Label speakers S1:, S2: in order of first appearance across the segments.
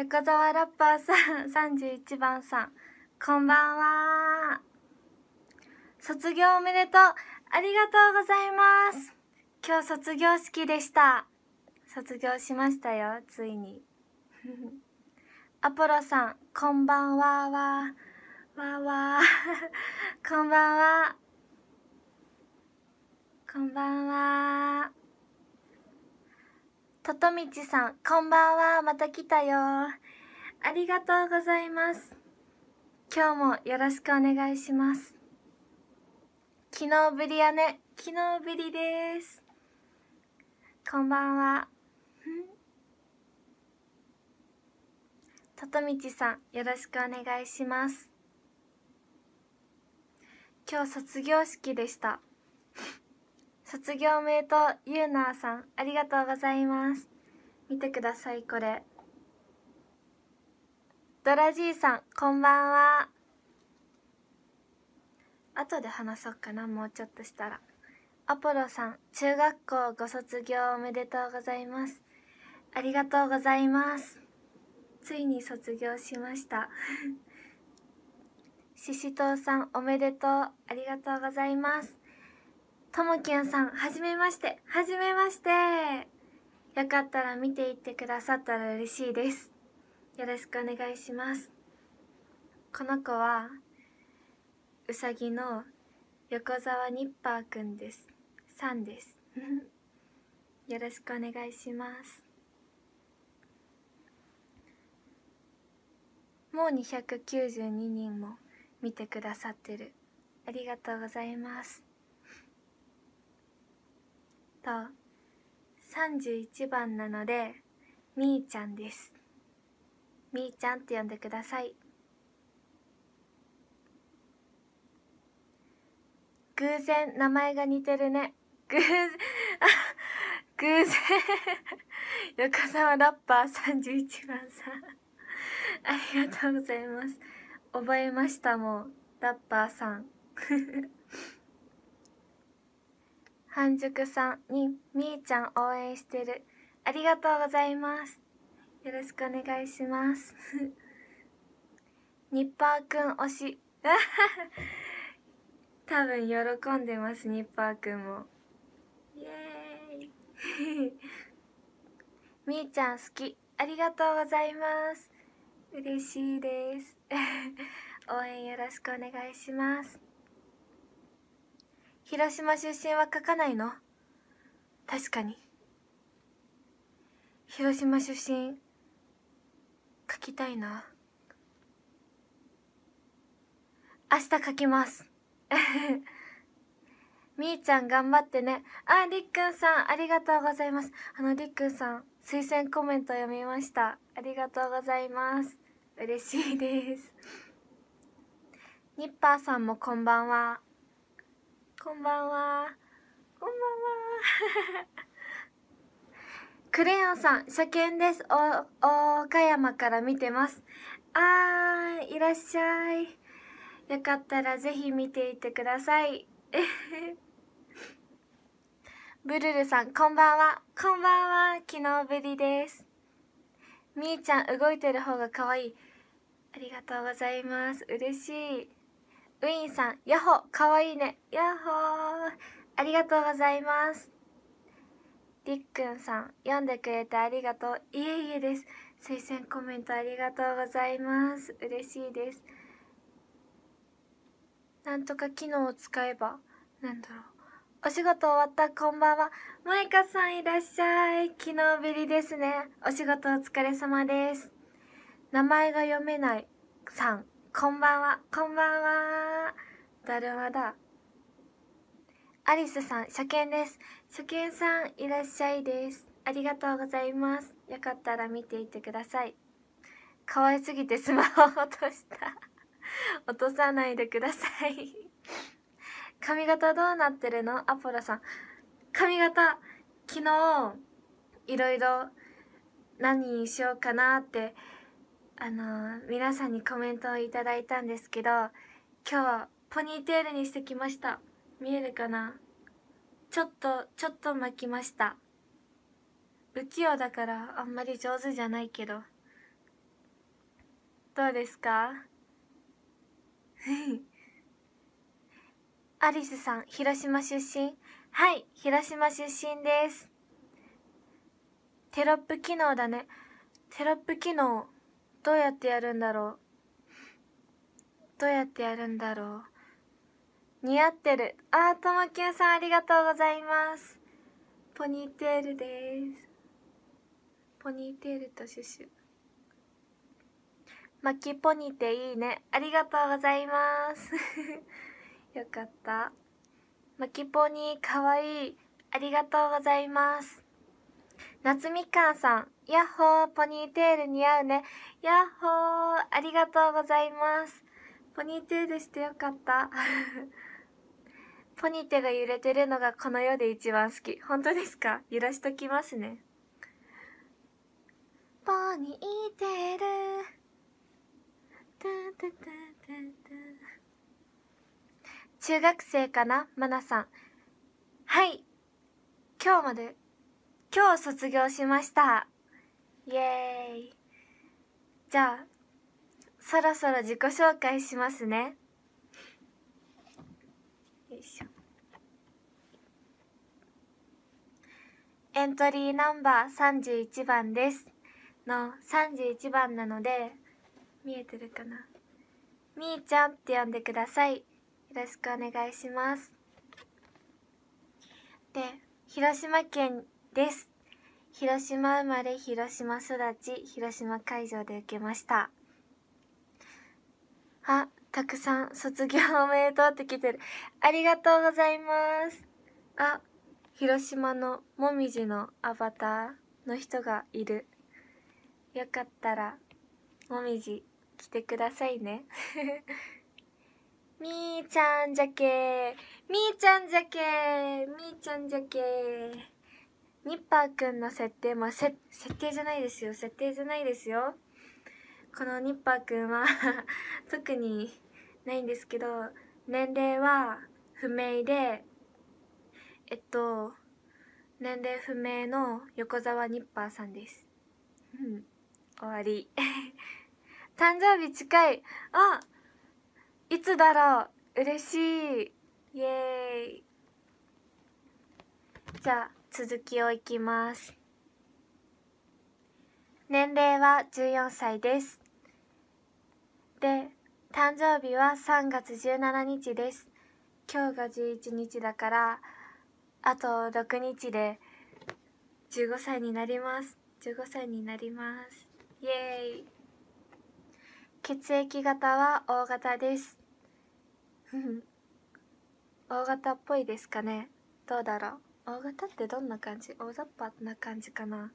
S1: 横澤ラッパーさん31番さんこんばんは卒業おめでとうありがとうございます今日卒業式でした卒業しましたよついに アポロさんこんばんはわわわ こんばんはこんばんはととみちさん、こんばんは。また来たよ。ありがとうございます。今日もよろしくお願いします。昨日ぶりやね。昨日ぶりです。こんばんは。ととみちさん、よろしくお願いします。今日卒業式でした。卒業名とゆうなさんありがとうございます見てくださいこれドラじいさんこんばんは後で話そうかなもうちょっとしたらアポロさん中学校ご卒業おめでとうございますありがとうございますついに卒業しましたししとうさんおめでとうありがとうございますともきゅんさん、はじめまして、はじめまして。よかったら見ていってくださったら嬉しいです。よろしくお願いします。この子は、うさぎの横沢ニッパーくんです。さんです。よろしくお願いします。もう292人も見てくださってる。ありがとうございます。と31番なのでみーちゃんですみーちゃんって呼んでください偶然名前が似てるね偶然 偶然 横澤ラッパー31番さんありがとうございます覚えましたもんラッパーさん半熟さんにみーちゃん応援してる。ありがとうございます。よろしくお願いします。ニッパーくん推し。多分喜んでます、ニッパーくんも。
S2: イエーイ。
S1: みーちゃん好き。ありがとうございます。嬉しいです。応援よろしくお願いします。広島出身は書かないの確かに広島出身書きたいな明日書きます みーちゃん頑張ってねありっくんさんありがとうございますあのりっくんさん推薦コメント読みましたありがとうございます嬉しいですニッパーさんもこんばんはこんばんは。こんばんは。クレヨンさん、車検です。お、岡山から見てます。あー、いらっしゃい。よかったらぜひ見ていてください。ブルルさん、こんばんは。こんばんは。昨日ぶりです。みーちゃん、動いてる方が可愛い。ありがとうございます。嬉しい。ウィンさん、ヤッホかわいいね。ヤッホーありがとうございます。りっくんさん、読んでくれてありがとう。いえいえです。推薦コメントありがとうございます。嬉しいです。なんとか機能を使えば、なんだろう。お仕事終わった、こんばんは。マイカさんいらっしゃい。昨日ぶりですね。お仕事お疲れ様です。名前が読めないさん、こんばんは、こんばんは。だるまだ。アリスさん、初見です。初見さん、いらっしゃいです。ありがとうございます。よかったら見ていてください。可愛すぎてスマホ落とした。落とさないでください髪型どうなってるのアポロさん。髪型、昨日、いろいろ何にしようかなってあの皆さんにコメントをいただいたんですけど今日はポニーテールにしてきました見えるかなちょっとちょっと巻きました不器用だからあんまり上手じゃないけどどうですか アリスさん広島出身はい広島出身ですテロップ機能だねテロップ機能どうやってやるんだろうどうやってやるんだろう似合ってるあーともきゅんさんありがとうございますポニーテールですポニーテールとシュシュ巻きポニーっていいねありがとうございます よかった巻きポニーかわいいありがとうございます夏みかんさん、やっほー、ポニーテール似合うね。やっほー、ありがとうございます。ポニーテールしてよかった。ポニーテが揺れてるのがこの世で一番好き。本当ですか揺らしときますね。ポニーテール。中学生かなマナさん。はい。今日まで今日卒業しましたイエーイじゃあそろそろ自己紹介しますねよいしょエントリーナンバー31番ですの31番なので見えてるかなみーちゃんって呼んでくださいよろしくお願いしますで広島県です広島生まれ広島育ち広島会場で受けましたあたくさん卒業おめでとうって来てるありがとうございますあ広島のもみじのアバターの人がいるよかったらもみじ来てくださいね みーちゃんじゃけみーちゃんじゃけみーちゃんじゃけニッパーくんの設定も、まあ、設定じゃないですよ設定じゃないですよこのニッパーくんは 特にないんですけど年齢は不明でえっと年齢不明の横澤ニッパーさんです。うん、終わり。誕生日近いあいつだろう嬉しいイエーイじゃあ続きをいきます年齢は14歳ですで誕生日は3月17日です今日が11日だからあと6日で15歳になります15歳になりますイエーイ血液型は O 型です O 型っぽいですかねどうだろう大型ってどんな感じ大雑把な感じかなっ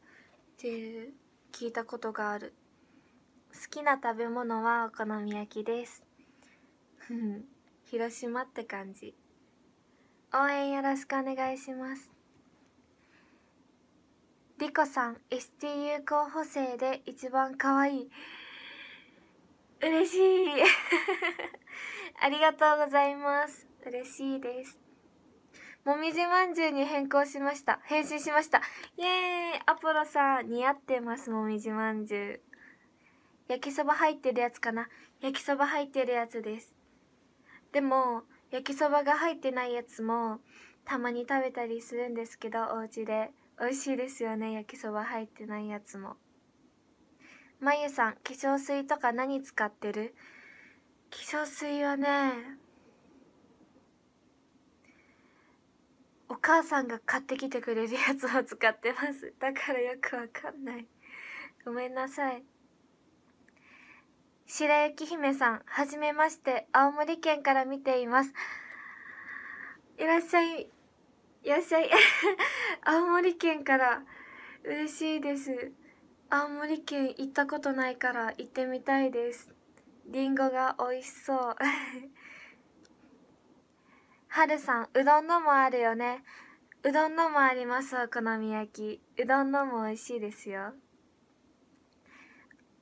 S1: て聞いたことがある好きな食べ物はお好み焼きです広島って感じ応援よろしくお願いしますリコさん STU 候補生で一番可愛い嬉しい ありがとうございます嬉しいですもみじまんじゅうに変更しました。変身しました。イェーイアポロさん、似合ってます、もみじまんじゅう。焼きそば入ってるやつかな焼きそば入ってるやつです。でも、焼きそばが入ってないやつも、たまに食べたりするんですけど、お家で。美味しいですよね、焼きそば入ってないやつも。まゆさん、化粧水とか何使ってる化粧水はね、お母さんが買ってきてくれるやつを使ってます だからよくわかんないごめんなさい白雪姫さんはじめまして青森県から見ていますいらっしゃいいらっしゃい 青森県から嬉しいです青森県行ったことないから行ってみたいですりんごが美味しそう はるさん、うどんのもあるよね。うどんのもあります、お好み焼き。うどんのも美味しいですよ。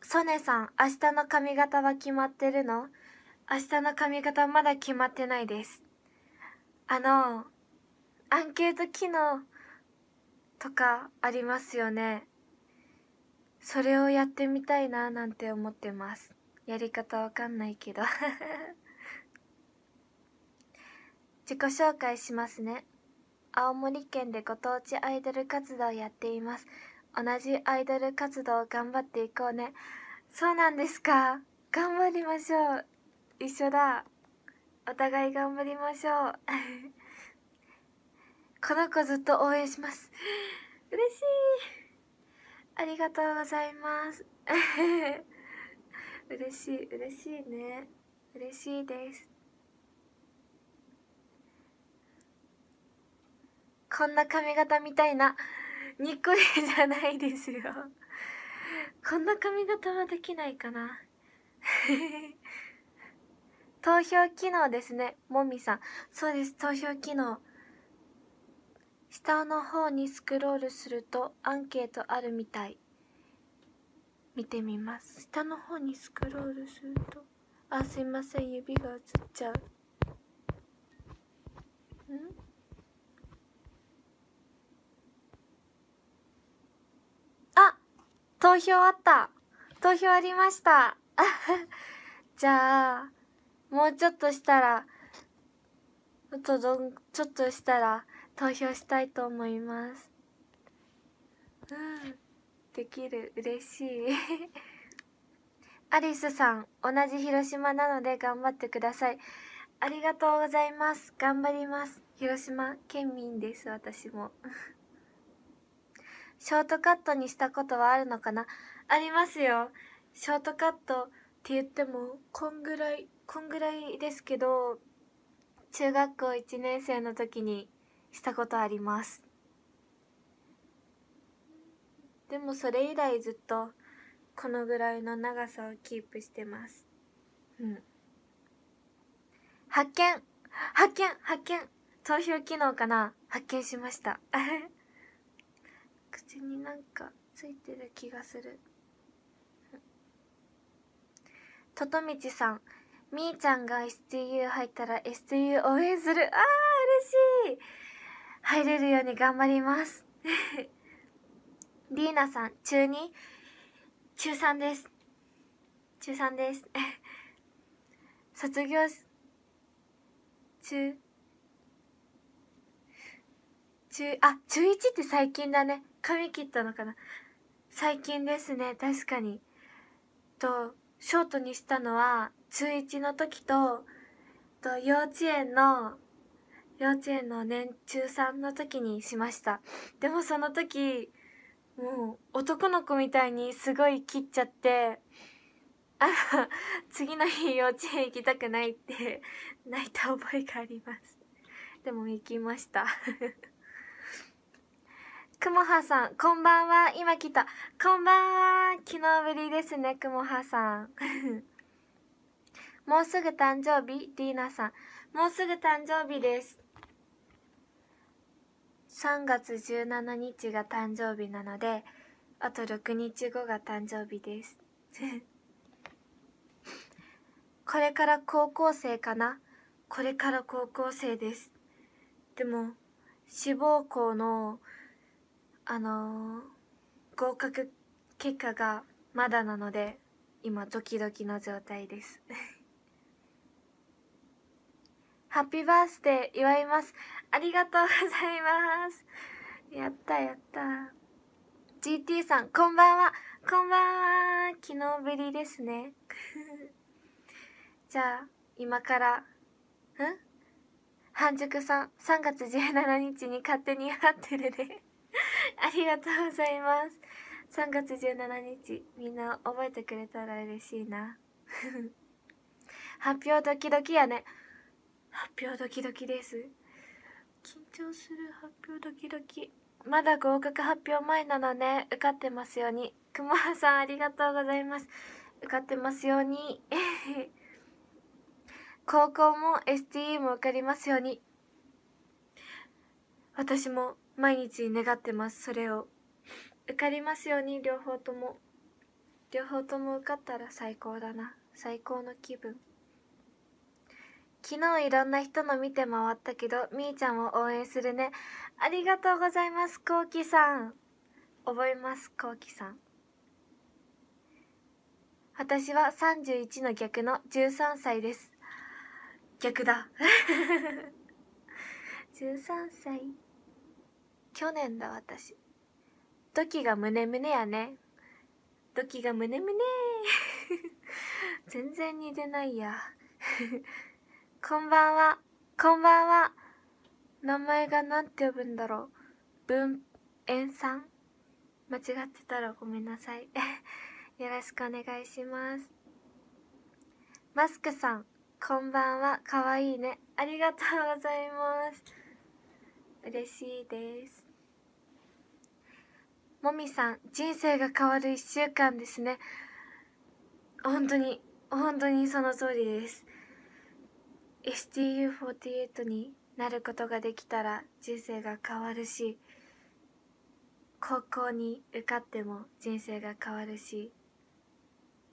S1: ソネさん、明日の髪型は決まってるの明日の髪型まだ決まってないです。あの、アンケート機能とかありますよね。それをやってみたいななんて思ってます。やり方わかんないけど 自己紹介しますね青森県でご当地アイドル活動やっています同じアイドル活動を頑張っていこうねそうなんですか頑張りましょう一緒だお互い頑張りましょう この子ずっと応援します嬉しいありがとうございます 嬉しい嬉しいね嬉しいですこんな髪型みたいなにっこじゃないですよこんな髪型はできないかな 投票機能ですねもみさんそうです投票機能下の方にスクロールするとアンケートあるみたい見てみます下の方にスクロールするとあすいません指が映っちゃう投票あった投票ありました じゃあ、もうちょっとしたら、とどん、ちょっとしたら投票したいと思います。うん。できる。嬉しい。アリスさん、同じ広島なので頑張ってください。ありがとうございます。頑張ります。広島県民です、私も。ショートカットにしたことはあるのかなありますよ。ショートカットって言っても、こんぐらい、こんぐらいですけど、中学校1年生の時にしたことあります。でもそれ以来ずっとこのぐらいの長さをキープしてます。うん。発見発見発見投票機能かな発見しました。口になんかついてる気がするととみちさんみーちゃんが STU 入ったら STU 応援するあー嬉しい入れるように頑張ります リーナさん中2中3です中3です 卒業中中あ中1って最近だね髪切ったのかな最近ですね確かにとショートにしたのは中1の時とと幼稚園の幼稚園の年中3の時にしましたでもその時もう男の子みたいにすごい切っちゃってあら次の日幼稚園行きたくないって泣いた覚えがありますでも行きましたくもはさん、こんばんは。今来た。こんばんは。昨日ぶりですね、くもはさん。もうすぐ誕生日リーナさん。もうすぐ誕生日です。3月17日が誕生日なので、あと6日後が誕生日です。これから高校生かなこれから高校生です。でも、志望校のあのー、合格結果がまだなので今ドキドキの状態ですハッピーバースデー祝いますありがとうございますやったやった GT さんこんばんはこんばんは昨日ぶりですね じゃあ今からん半熟さん3月17日に勝手にやってるで、ね ありがとうございます3月17日みんな覚えてくれたら嬉しいな 発表ドキドキやね発表ドキドキです緊張する発表ドキドキまだ合格発表前なのね。受かってますようにくまさんありがとうございます受かってますように 高校も STE も受かりますように私も毎日願ってますそれを受かりますように両方とも両方とも受かったら最高だな最高の気分昨日いろんな人の見て回ったけどみーちゃんを応援するねありがとうございますこうきさん覚えますこうきさん私は31の逆の13歳です逆だ13 歳去年だ私ドキが胸胸やねドキが胸胸 全然似てないや こんばんはこんばんは名前が何て呼ぶんだろう文円さん間違ってたらごめんなさい よろしくお願いしますマスクさんこんばんはかわいいねありがとうございます嬉しいですもみさん、人生が変わる一週間ですね。本当に、本当にその通りです。STU48 になることができたら人生が変わるし、高校に受かっても人生が変わるし、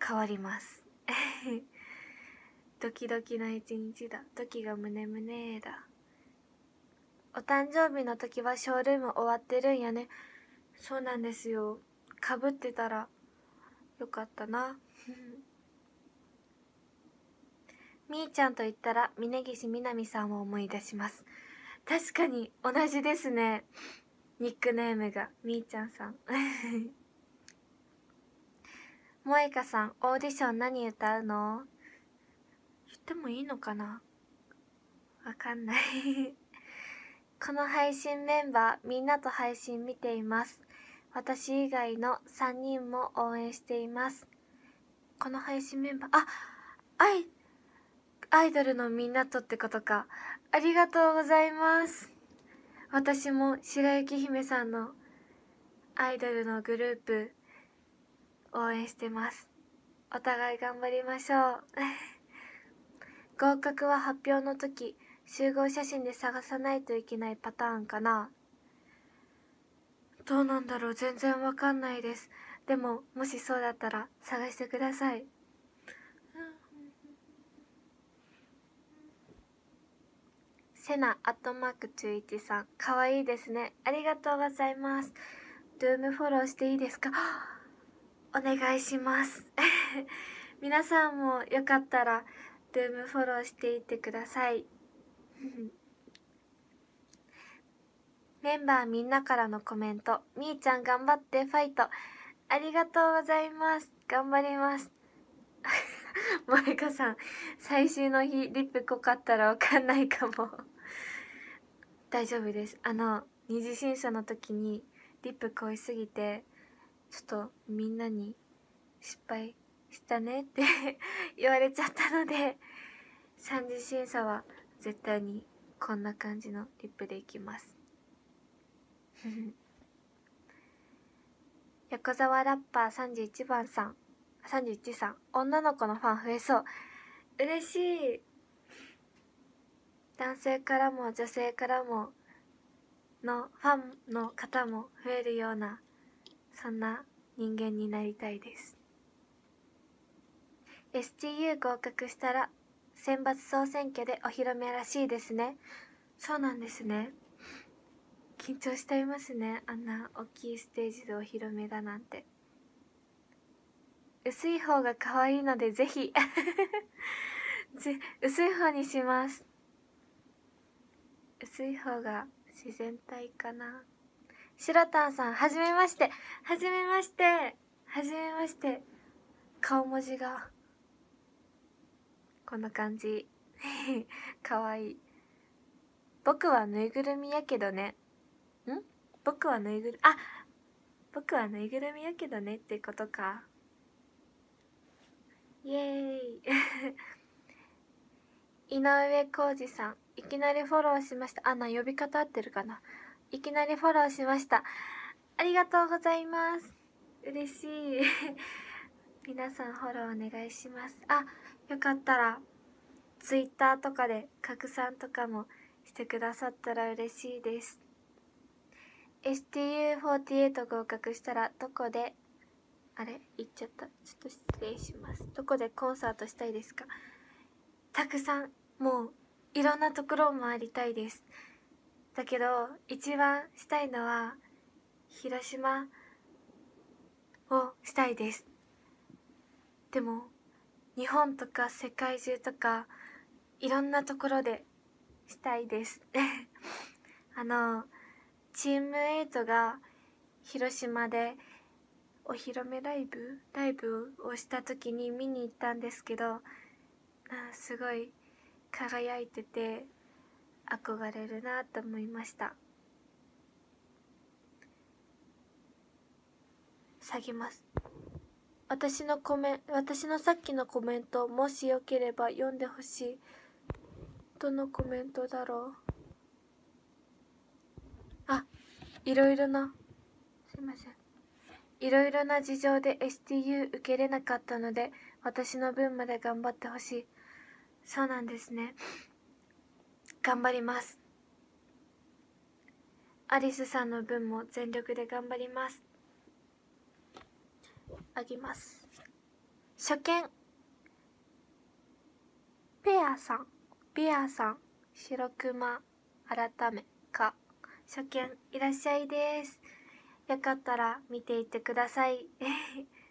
S1: 変わります。ドキドキの一日だ。ドキが胸胸だ。お誕生日の時はショールーム終わってるんやね。そうなんですよかぶってたらよかったな みーちゃんと言ったら峯岸みなみさんを思い出します確かに同じですねニックネームがみーちゃんさん萌えかさんオーディション何歌うの言ってもいいのかなわかんない この配信メンバーみんなと配信見ています私以外の3人も応援していますこの配信メンバーあアイアイドルのみんなとってことかありがとうございます私も白雪姫さんのアイドルのグループ応援してますお互い頑張りましょう 合格は発表の時集合写真で探さないといけないパターンかなどうなんだろう全然わかんないですでももしそうだったら探してくださいセナアットマーク11さんかわいいですねありがとうございますドゥームフォローしていいですかお願いします 皆さんもよかったらドゥームフォローしていってください メンバーみんなからのコメント、みーちゃん頑張ってファイト。ありがとうございます。頑張ります。萌香さん、最終の日、リップ濃かったらわかんないかも大丈夫です。あの、二次審査の時にリップ濃いすぎて、ちょっとみんなに失敗したねって 言われちゃったので、三次審査は絶対にこんな感じのリップでいきます。横澤ラッパー31番さん31さん女の子のファン増えそう嬉しい男性からも女性からものファンの方も増えるようなそんな人間になりたいです STU 合格したら選抜総選挙でお披露目らしいですねそうなんですね緊張しちゃいますねあんな大きいステージでお披露目だなんて薄い方が可愛いのでぜひ 薄い方にします薄い方が自然体かなしろたんさんはじめましてはじめましてはじめまして顔文字がこんな感じかわ いい僕はぬいぐるみやけどね僕はぬいぐるあ僕はぬいぐるみやけどねってことかイエーイ 井上浩二さんいきなりフォローしましたあな呼び方合ってるかないきなりフォローしましたありがとうございます嬉しい 皆さんフォローお願いしますあよかったらツイッターとかで拡散とかもしてくださったら嬉しいです STU48 合格したらどこであれ行っちゃったちょっと失礼しますどこでコンサートしたいですかたくさんもういろんなところを回りたいですだけど一番したいのは広島をしたいですでも日本とか世界中とかいろんなところでしたいです あのチームエイトが広島でお披露目ライブライブをした時に見に行ったんですけどすごい輝いてて憧れるなと思いましたさげます私のコメ私のさっきのコメントもしよければ読んでほしいどのコメントだろういろいろなすいませんいろいろな事情で STU 受けれなかったので私の分まで頑張ってほしいそうなんですね頑張りますアリスさんの分も全力で頑張りますあげます初見ペアさんペアさん白熊改めか初見いらっしゃいですよかったら見ていってください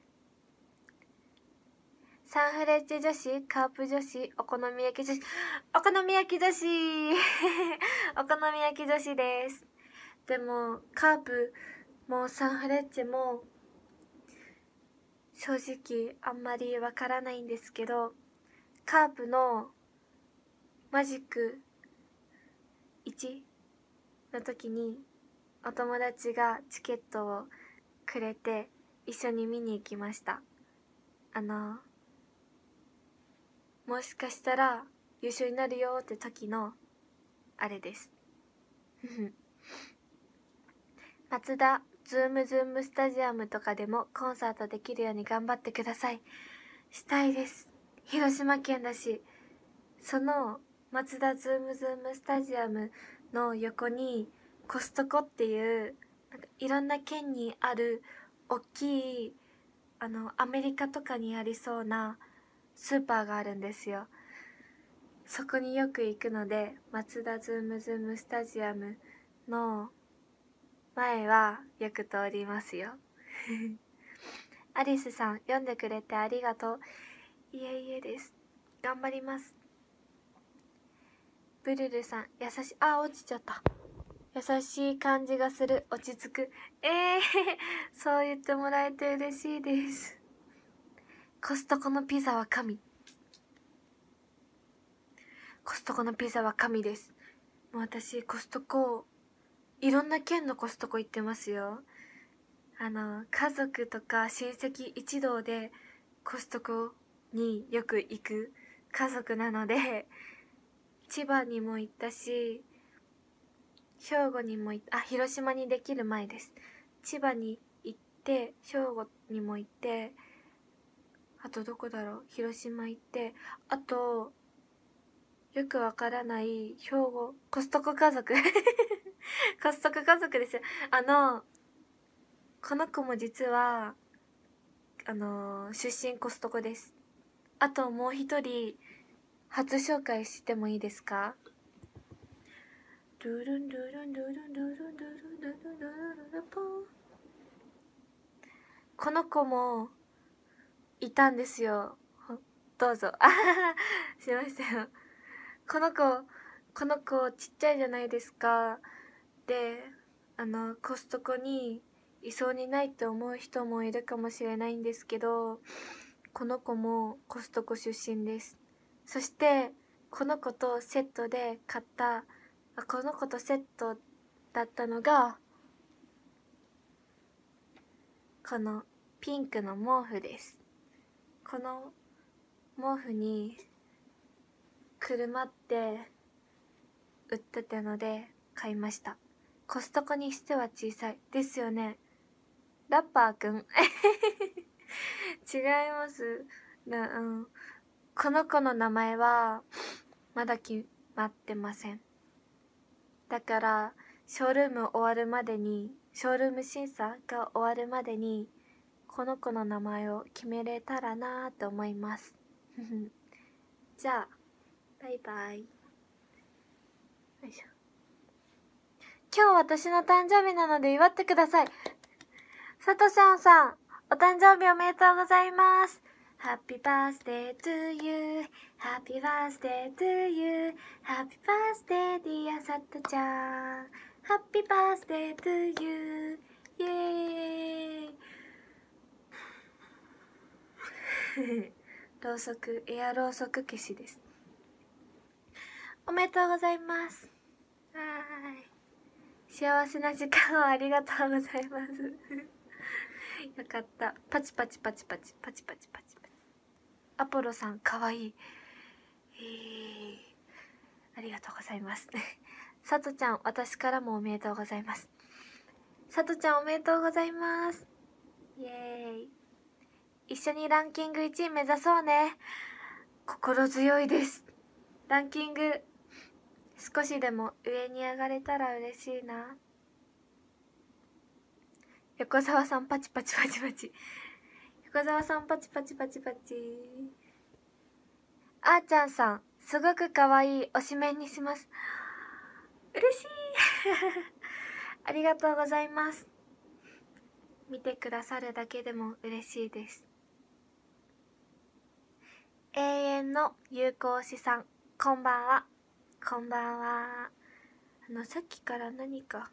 S1: サンフレッチェ女子、カープ女子、お好み焼き女子、お好み焼き女子 お好み焼き女子です。でも、カープもサンフレッチェも、正直あんまりわからないんですけど、カープのマジック1の時にお友達がチケットをくれて一緒に見に行きましたあのもしかしたら優秀になるよって時のあれです 松田ズームズームスタジアムとかでもコンサートできるように頑張ってくださいしたいです広島県だしその松田ズームズームスタジアムの横にコストコっていうなんかいろんな県にある大きいあのアメリカとかにありそうなスーパーがあるんですよそこによく行くのでマツダズームズームスタジアムの前はよく通りますよ アリスさん読んでくれてありがとういえいえです頑張りますブルルさん、優し、いあ、落ちちゃった。優しい感じがする。落ち着く。ええー、そう言ってもらえて嬉しいです。コストコのピザは神。コストコのピザは神です。もう私、コストコ、いろんな県のコストコ行ってますよ。あの、家族とか親戚一同でコストコによく行く家族なので千葉にも行ったし兵庫にも行ったあ広島にできる前です千葉に行って兵庫にも行ってあとどこだろう広島行ってあとよくわからない兵庫コストコ家族 コストコ家族ですよあのこの子も実はあの出身コストコですあともう一人初紹介してもいいですかこの子もいたんですよどうぞあしましたよこの子この子ちっちゃいじゃないですかであのコストコにいそうにないって思う人もいるかもしれないんですけどこの子もコストコ出身ですそしてこの子とセットで買ったこの子とセットだったのがこのピンクの毛布ですこの毛布に車って売ってたので買いましたコストコにしては小さいですよねラッパーくん 違いますなうんこの子の名前はまだ決まってませんだからショールーム終わるまでにショールーム審査が終わるまでにこの子の名前を決めれたらなと思います じゃあバイバイよいしょ今日私の誕生日なので祝ってください佐藤さんさんお誕生日おめでとうございます Happy birthday to you Happy birthday to you Happy birthday dear さとちゃん Happy birthday to you イエーイろうそくエアろうそく消しですおめでとうございます
S2: はい
S1: 幸せな時間をありがとうございますよかったパチパチパチパチパチパチパチアポロさんかわいい、えー、ありがとうございますさと ちゃん私からもおめでとうございますさとちゃんおめでとうございますイエーイ一緒にランキング1位目指そうね心強いですランキング少しでも上に上がれたら嬉しいな横澤さんパチパチパチパチ深沢さんパチパチパチパチあーちゃんさんすごく可愛い推しメンにします嬉しい ありがとうございます見てくださるだけでも嬉しいです永遠の有効資産こんばんはこんばんはあのさっきから何か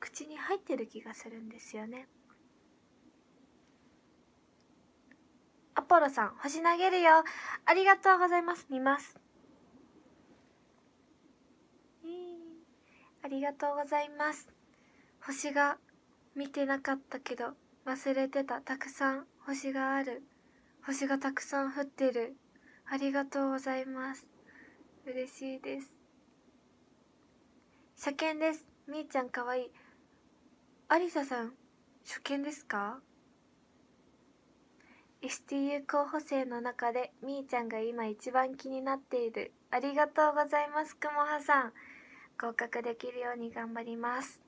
S1: 口に入ってる気がするんですよねポロさん、星投げるよ。ありがとうございます。見ます。ありがとうございます。星が見てなかったけど忘れてた。たくさん星がある。星がたくさん降ってる。ありがとうございます。嬉しいです。初見です。みーちゃんかわいい。ありささん、初見ですか STU 候補生の中でみーちゃんが今一番気になっているありがとうございますくもはさん合格できるように頑張ります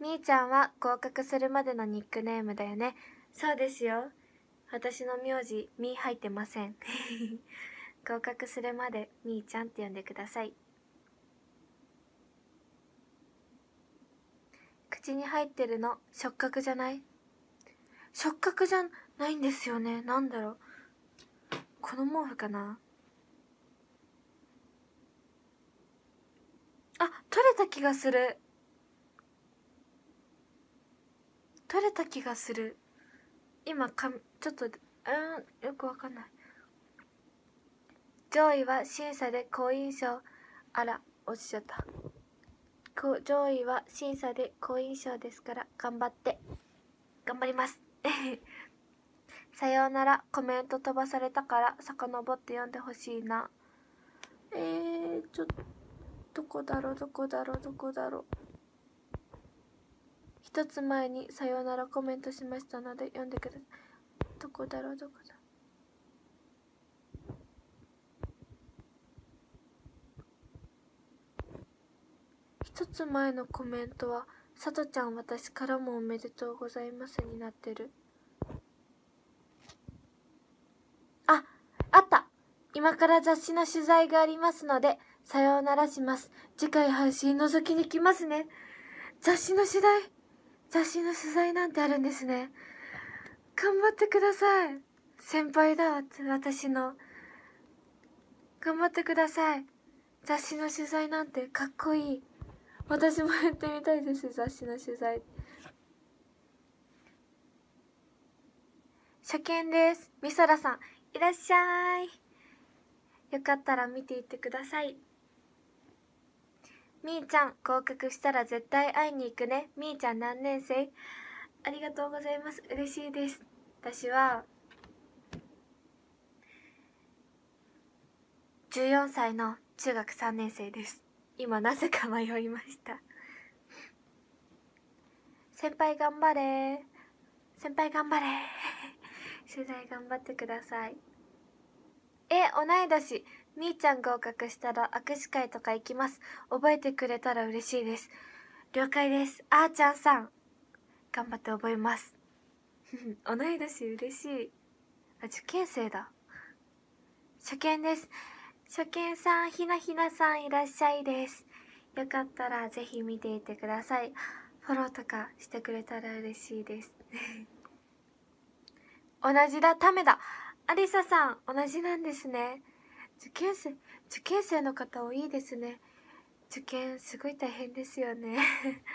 S1: みーちゃんは合格するまでのニックネームだよねそうですよ私の名字みー入ってません 合格するまでみーちゃんって呼んでください口に入ってるの触覚じゃない触覚じゃないんですよねなんだろうこの毛布かなあ取れた気がする取れた気がする今かちょっとうんよくわかんない上位は審査で好印象あら落ちちゃった上位は審査で好印象ですから頑張って頑張ります さようならコメント飛ばされたから遡って読んでほしいなえー、ちょっとどこだろうどこだろうどこだろう一つ前にさようならコメントしましたので読んでくださいどこだろうどこだろう一つ前のコメントは「さとちゃん私からもおめでとうございますになってるああった今から雑誌の取材がありますのでさようならします次回配信覗きに来ますね雑誌の取材雑誌の取材なんてあるんですね頑張ってください先輩だ私の頑張ってください雑誌の取材なんてかっこいい私もやってみたいです雑誌の取材初見ですみそらさんいらっしゃいよかったら見ていってくださいみーちゃん合格したら絶対会いに行くねみーちゃん何年生ありがとうございます嬉しいです私は14歳の中学3年生です今なぜか迷いました先輩頑張れ先輩頑張れ取材頑張ってくださいえ同い年みーちゃん合格したら握手会とか行きます覚えてくれたら嬉しいです了解ですあーちゃんさん頑張って覚えます 同い年嬉しいあ受験生だ初見です初見さん、ひなひなさんいらっしゃいです。よかったらぜひ見ていてください。フォローとかしてくれたら嬉しいです。同じだ、ためだ。アリサさん、同じなんですね。受験生、受験生の方多いですね。受験すごい大変ですよね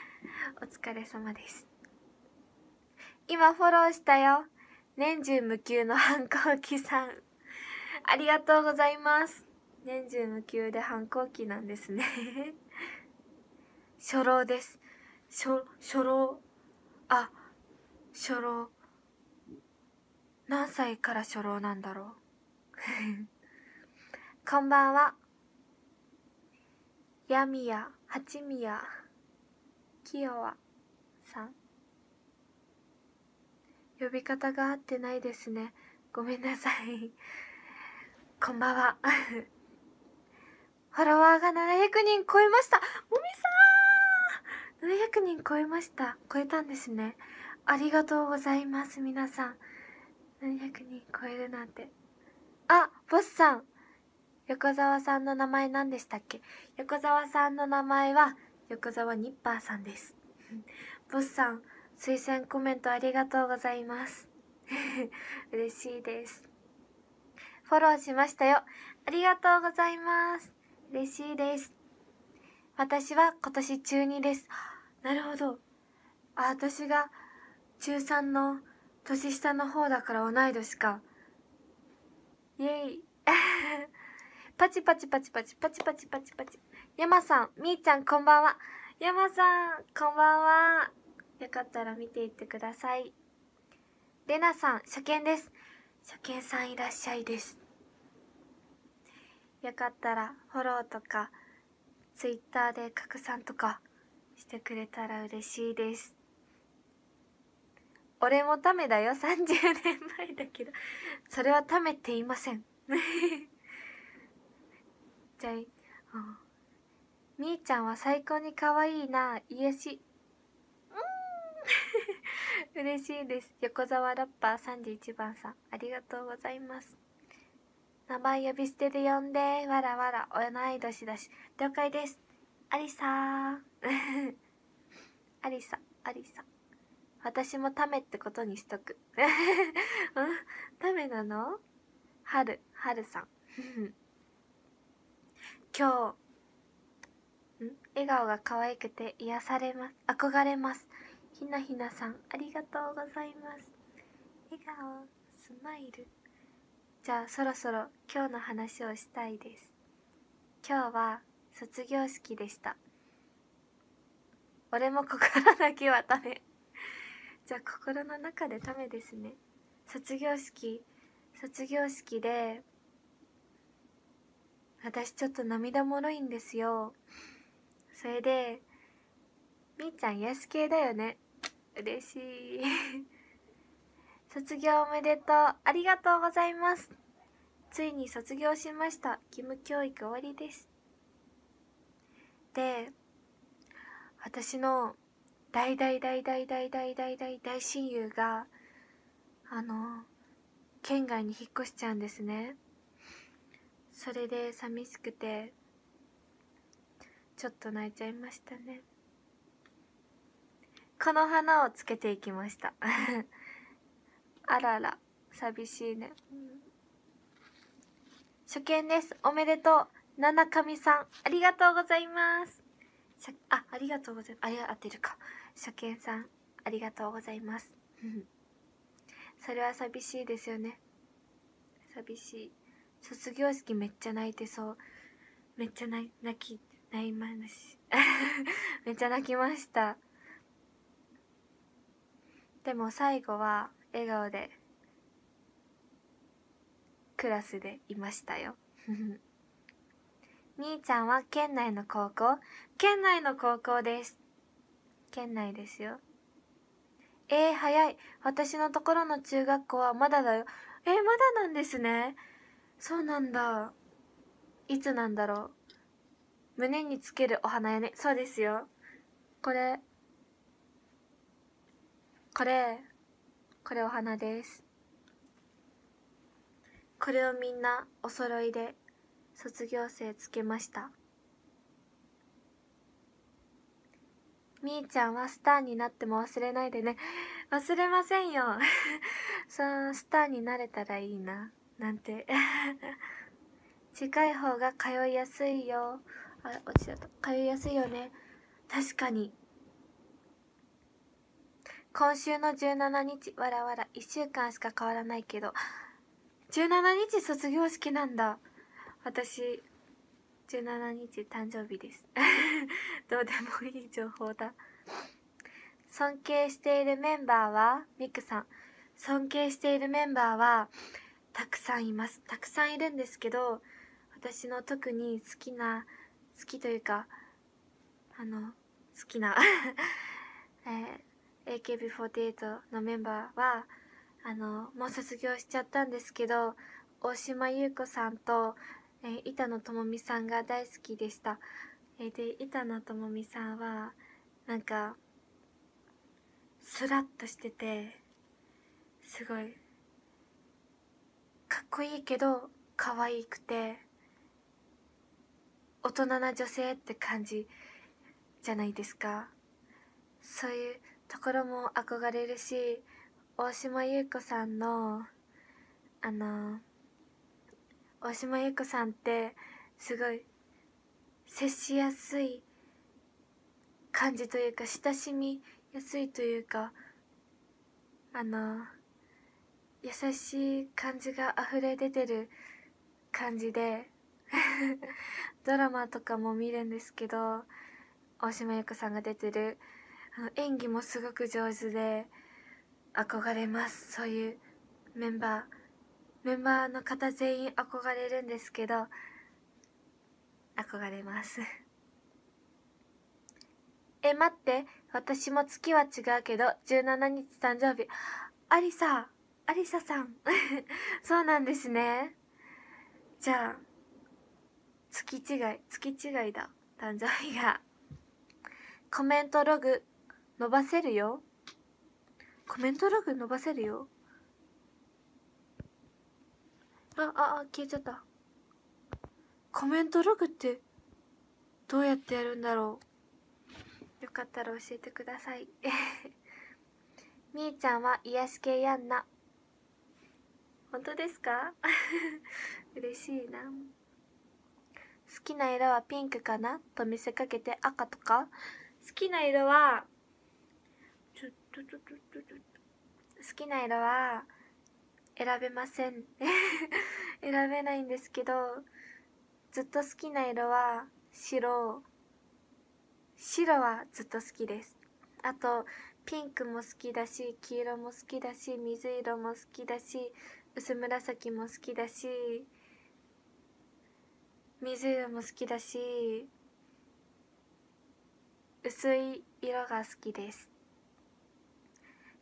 S1: お疲れ様です今フォローしたよ年中無休の反抗期さんありがとうございます年中無休で反抗期なんですね 初老です初初老あ初老何歳から初老なんだろう こんばんはヤミヤハチミヤキヨワさん呼び方が合ってないですねごめんなさい こんばんはフォロワーが700人超えましたもみさん !700 人超えました。超えたんですね。ありがとうございます、皆さん。700人超えるなんて。あ、ボスさん。横沢さんの名前何でしたっけ横沢さんの名前は、横沢ニッパーさんです。ボスさん、推薦コメントありがとうございます。嬉しいです。フォローしましたよ。ありがとうございます。嬉しいです私は今年中2ですなるほどあ私が中3の年下の方だから同い年かイエイ パチパチパチパチパチパチパチパチ山さんみーちゃんこんばんは山さんこんばんはよかったら見ていってくださいれなさん初見です初見さんいらっしゃいですよかったらフォローとか Twitter で拡散とかしてくれたら嬉しいです俺もためだよ30年前だけどそれはためていません じゃあみーちゃんは最高に可愛いな癒しうん 嬉しいです横澤ラッパー31番さんありがとうございます名前呼び捨てで呼んで、わらわら、同い年だし。了解です。ありさー。ありさ、ありさ。私もためってことにしとく。た めなのはる、はるさん。今日、ん笑顔が可愛くて癒されます。憧れます。ひなひなさん、ありがとうございます。笑顔、スマイル。じゃあそろそろ今日の話をしたいです今日は卒業式でした俺も心だけはためじゃあ心の中でためですね卒業式卒業式で私ちょっと涙もろいんですよそれでみーちゃん癒し系だよね嬉しい卒業おめでとうありがとうございますついに卒業しました義務教育終わりですで私の大大大大大大大大大親友があの県外に引っ越しちゃうんですねそれで寂しくてちょっと泣いちゃいましたねこの花をつけていきましたあらら寂しいね、うん、初見ですおめでとう七上さんありがとうございますあありがとうございますありがとうってるか初見さんありがとうございます それは寂しいですよね寂しい卒業式めっちゃ泣いてそうめっちゃ泣き泣いまし めっちゃ泣きましたでも最後は笑顔でクラスでいましたよ兄ちゃんは県内の高校県内の高校です県内ですよえー、早い私のところの中学校はまだだよえー、まだなんですねそうなんだいつなんだろう胸につけるお花やねそうですよこれこれこれお花ですこれをみんなお揃いで卒業生つけましたみーちゃんはスターになっても忘れないでね忘れませんよ そのスターになれたらいいななんて 近い方が通いやすいよあ落ちちゃった通いやすいよね確かに今週の17日わらわら1週間しか変わらないけど17日卒業式なんだ私17日誕生日です どうでもいい情報だ尊敬しているメンバーはミクさん尊敬しているメンバーはたくさんいますたくさんいるんですけど私の特に好きな好きというかあの好きな えー AKB48 のメンバーはあのもう卒業しちゃったんですけど大島優子さんと、えー、板野友美さんが大好きでした、えー、で板野友美さんはなんかスラッとしててすごいかっこいいけど可愛くて大人な女性って感じじゃないですかそういうところも憧れるし大島優子さんのあの大島優子さんってすごい接しやすい感じというか親しみやすいというかあの優しい感じが溢れ出てる感じで ドラマとかも見るんですけど大島優子さんが出てる演技もすごく上手で憧れますそういうメンバーメンバーの方全員憧れるんですけど憧れます え待って私も月は違うけど17日誕生日ありさありささん そうなんですねじゃあ月違い月違いだ誕生日がコメントログ伸ばせるよコメントログ伸ばせるよああ消えちゃったコメントログってどうやってやるんだろうよかったら教えてください みーちゃんは癒し系やんな本当ですか 嬉しいな好きな色はピンクかなと見せかけて赤とか好きな色は好きな色は選べません 選べないんですけどずっと好きな色は白白はずっと好きですあとピンクも好きだし黄色も好きだし水色も好きだし薄紫も好きだし水色も好きだし薄い色が好きです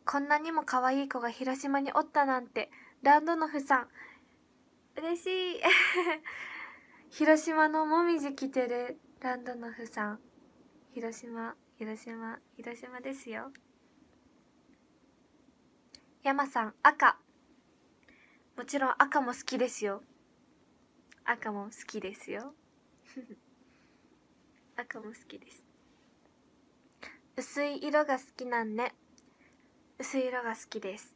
S1: こんなにも可愛い子が広島におったなんて、ランドノフさん。嬉しい。広島のもみじ着てるランドノフさん。広島、広島、広島ですよ。山さん、赤。もちろん赤も好きですよ。赤も好きですよ。赤も好きです。薄い色が好きなんね。薄い色が好きです、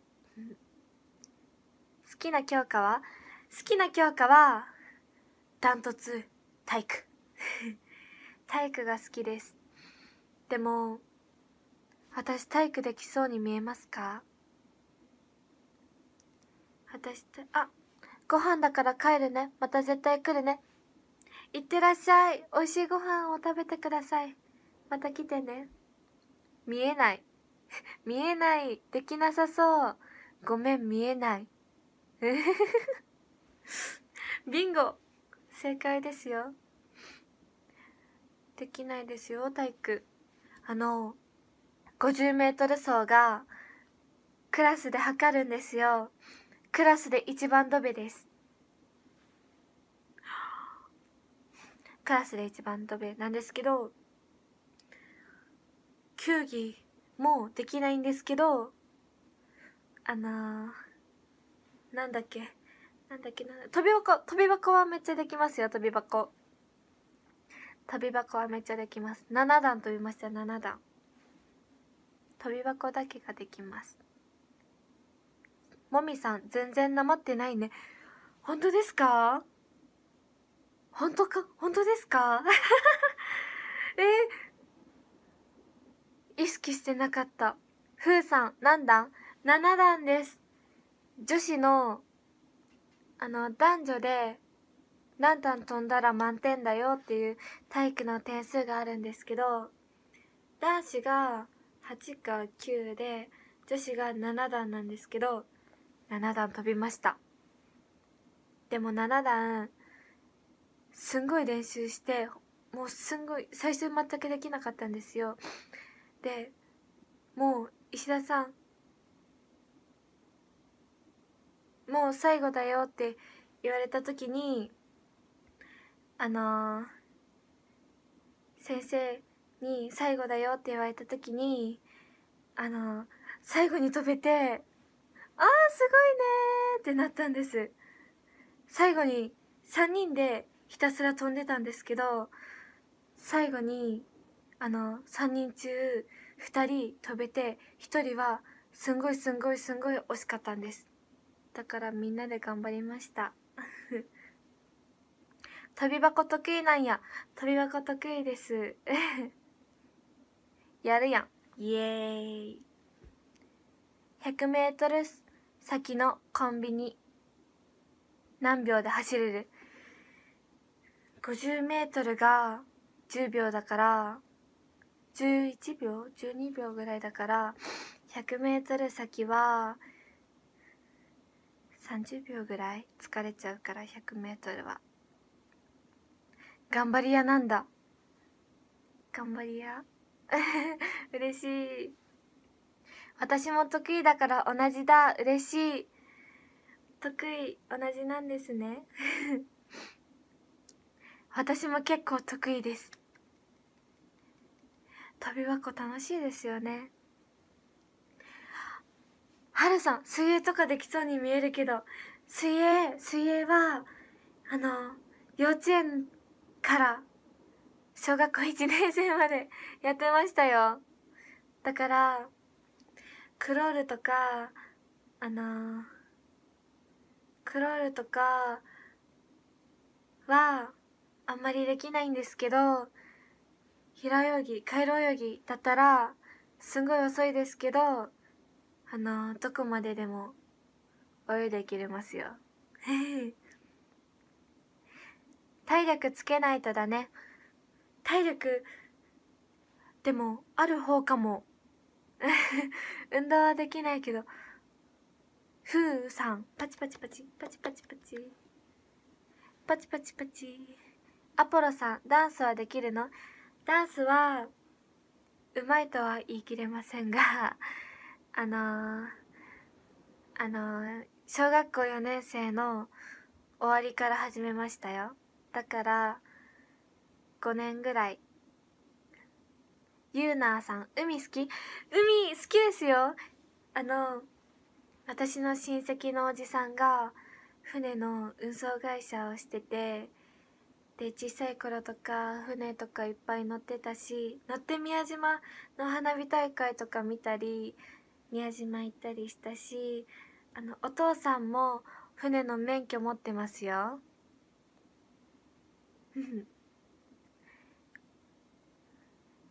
S1: 好きな教科は好きな教科はダントツ体育 体育が好きですでも私体育できそうに見えますか私あご飯だから帰るねまた絶対来るねいってらっしゃいおいしいご飯を食べてくださいまた来てね見えない 見えない。できなさそう。ごめん、見えない。ビンゴ正解ですよ。できないですよ、体育。あの、50メートル走が、クラスで測るんですよ。クラスで一番飛べです。クラスで一番飛べなんですけど、球技もうできないんですけどあのー、なんだっけなんだっけな飛び箱飛び箱はめっちゃできますよ飛び箱飛び箱はめっちゃできます7段飛びました7段飛び箱だけができますもみさん全然なまってないね本当ですか本当か本当ですか えー意識してなかった。ふうさん、何段 ?7 段です。女子の、あの、男女で、何段飛んだら満点だよっていう体育の点数があるんですけど、男子が8か9で、女子が7段なんですけど、7段飛びました。でも7段、すんごい練習して、もうすんごい、最初全くできなかったんですよ。でもう石田さんもう最後だよって言われた時にあのー、先生に最後だよって言われた時にあのー、最後に飛べてああすごいねってなったんです最後に3人でひたすら飛んでたんですけど最後にあの3人中2人飛べて1人はすんごいすんごいすんごい惜しかったんですだからみんなで頑張りました 飛び箱得意なんや飛び箱得意です やるやんイエーイ 100m 先のコンビニ何秒で走れる 50m が10秒だから11秒12秒ぐらいだから 100m 先は30秒ぐらい疲れちゃうから 100m は頑張り屋なんだ頑張り屋 嬉しい私も得意だから同じだ嬉しい得意同じなんですね 私も結構得意ですび箱楽しいですよねはるさん水泳とかできそうに見えるけど水泳水泳はあの幼稚園から小学校1年生まで やってましたよだからクロールとかあのクロールとかはあんまりできないんですけど平泳ぎ回路泳ぎだったらすごい遅いですけどあのどこまででも泳いでいけれますよ 体力つけないとだね体力でもある方かも 運動はできないけどふうさんパチパチパチパチパチパチパチパチパチアポロさんダンスはできるのダンスはうまいとは言い切れませんが あのー、あのー、小学校4年生の終わりから始めましたよだから5年ぐらいゆうなーさん海好き海好きですよあの私の親戚のおじさんが船の運送会社をしててで小さい頃とか船とかいっぱい乗ってたし乗って宮島の花火大会とか見たり宮島行ったりしたしあのお父さんも船の免許持ってますよ。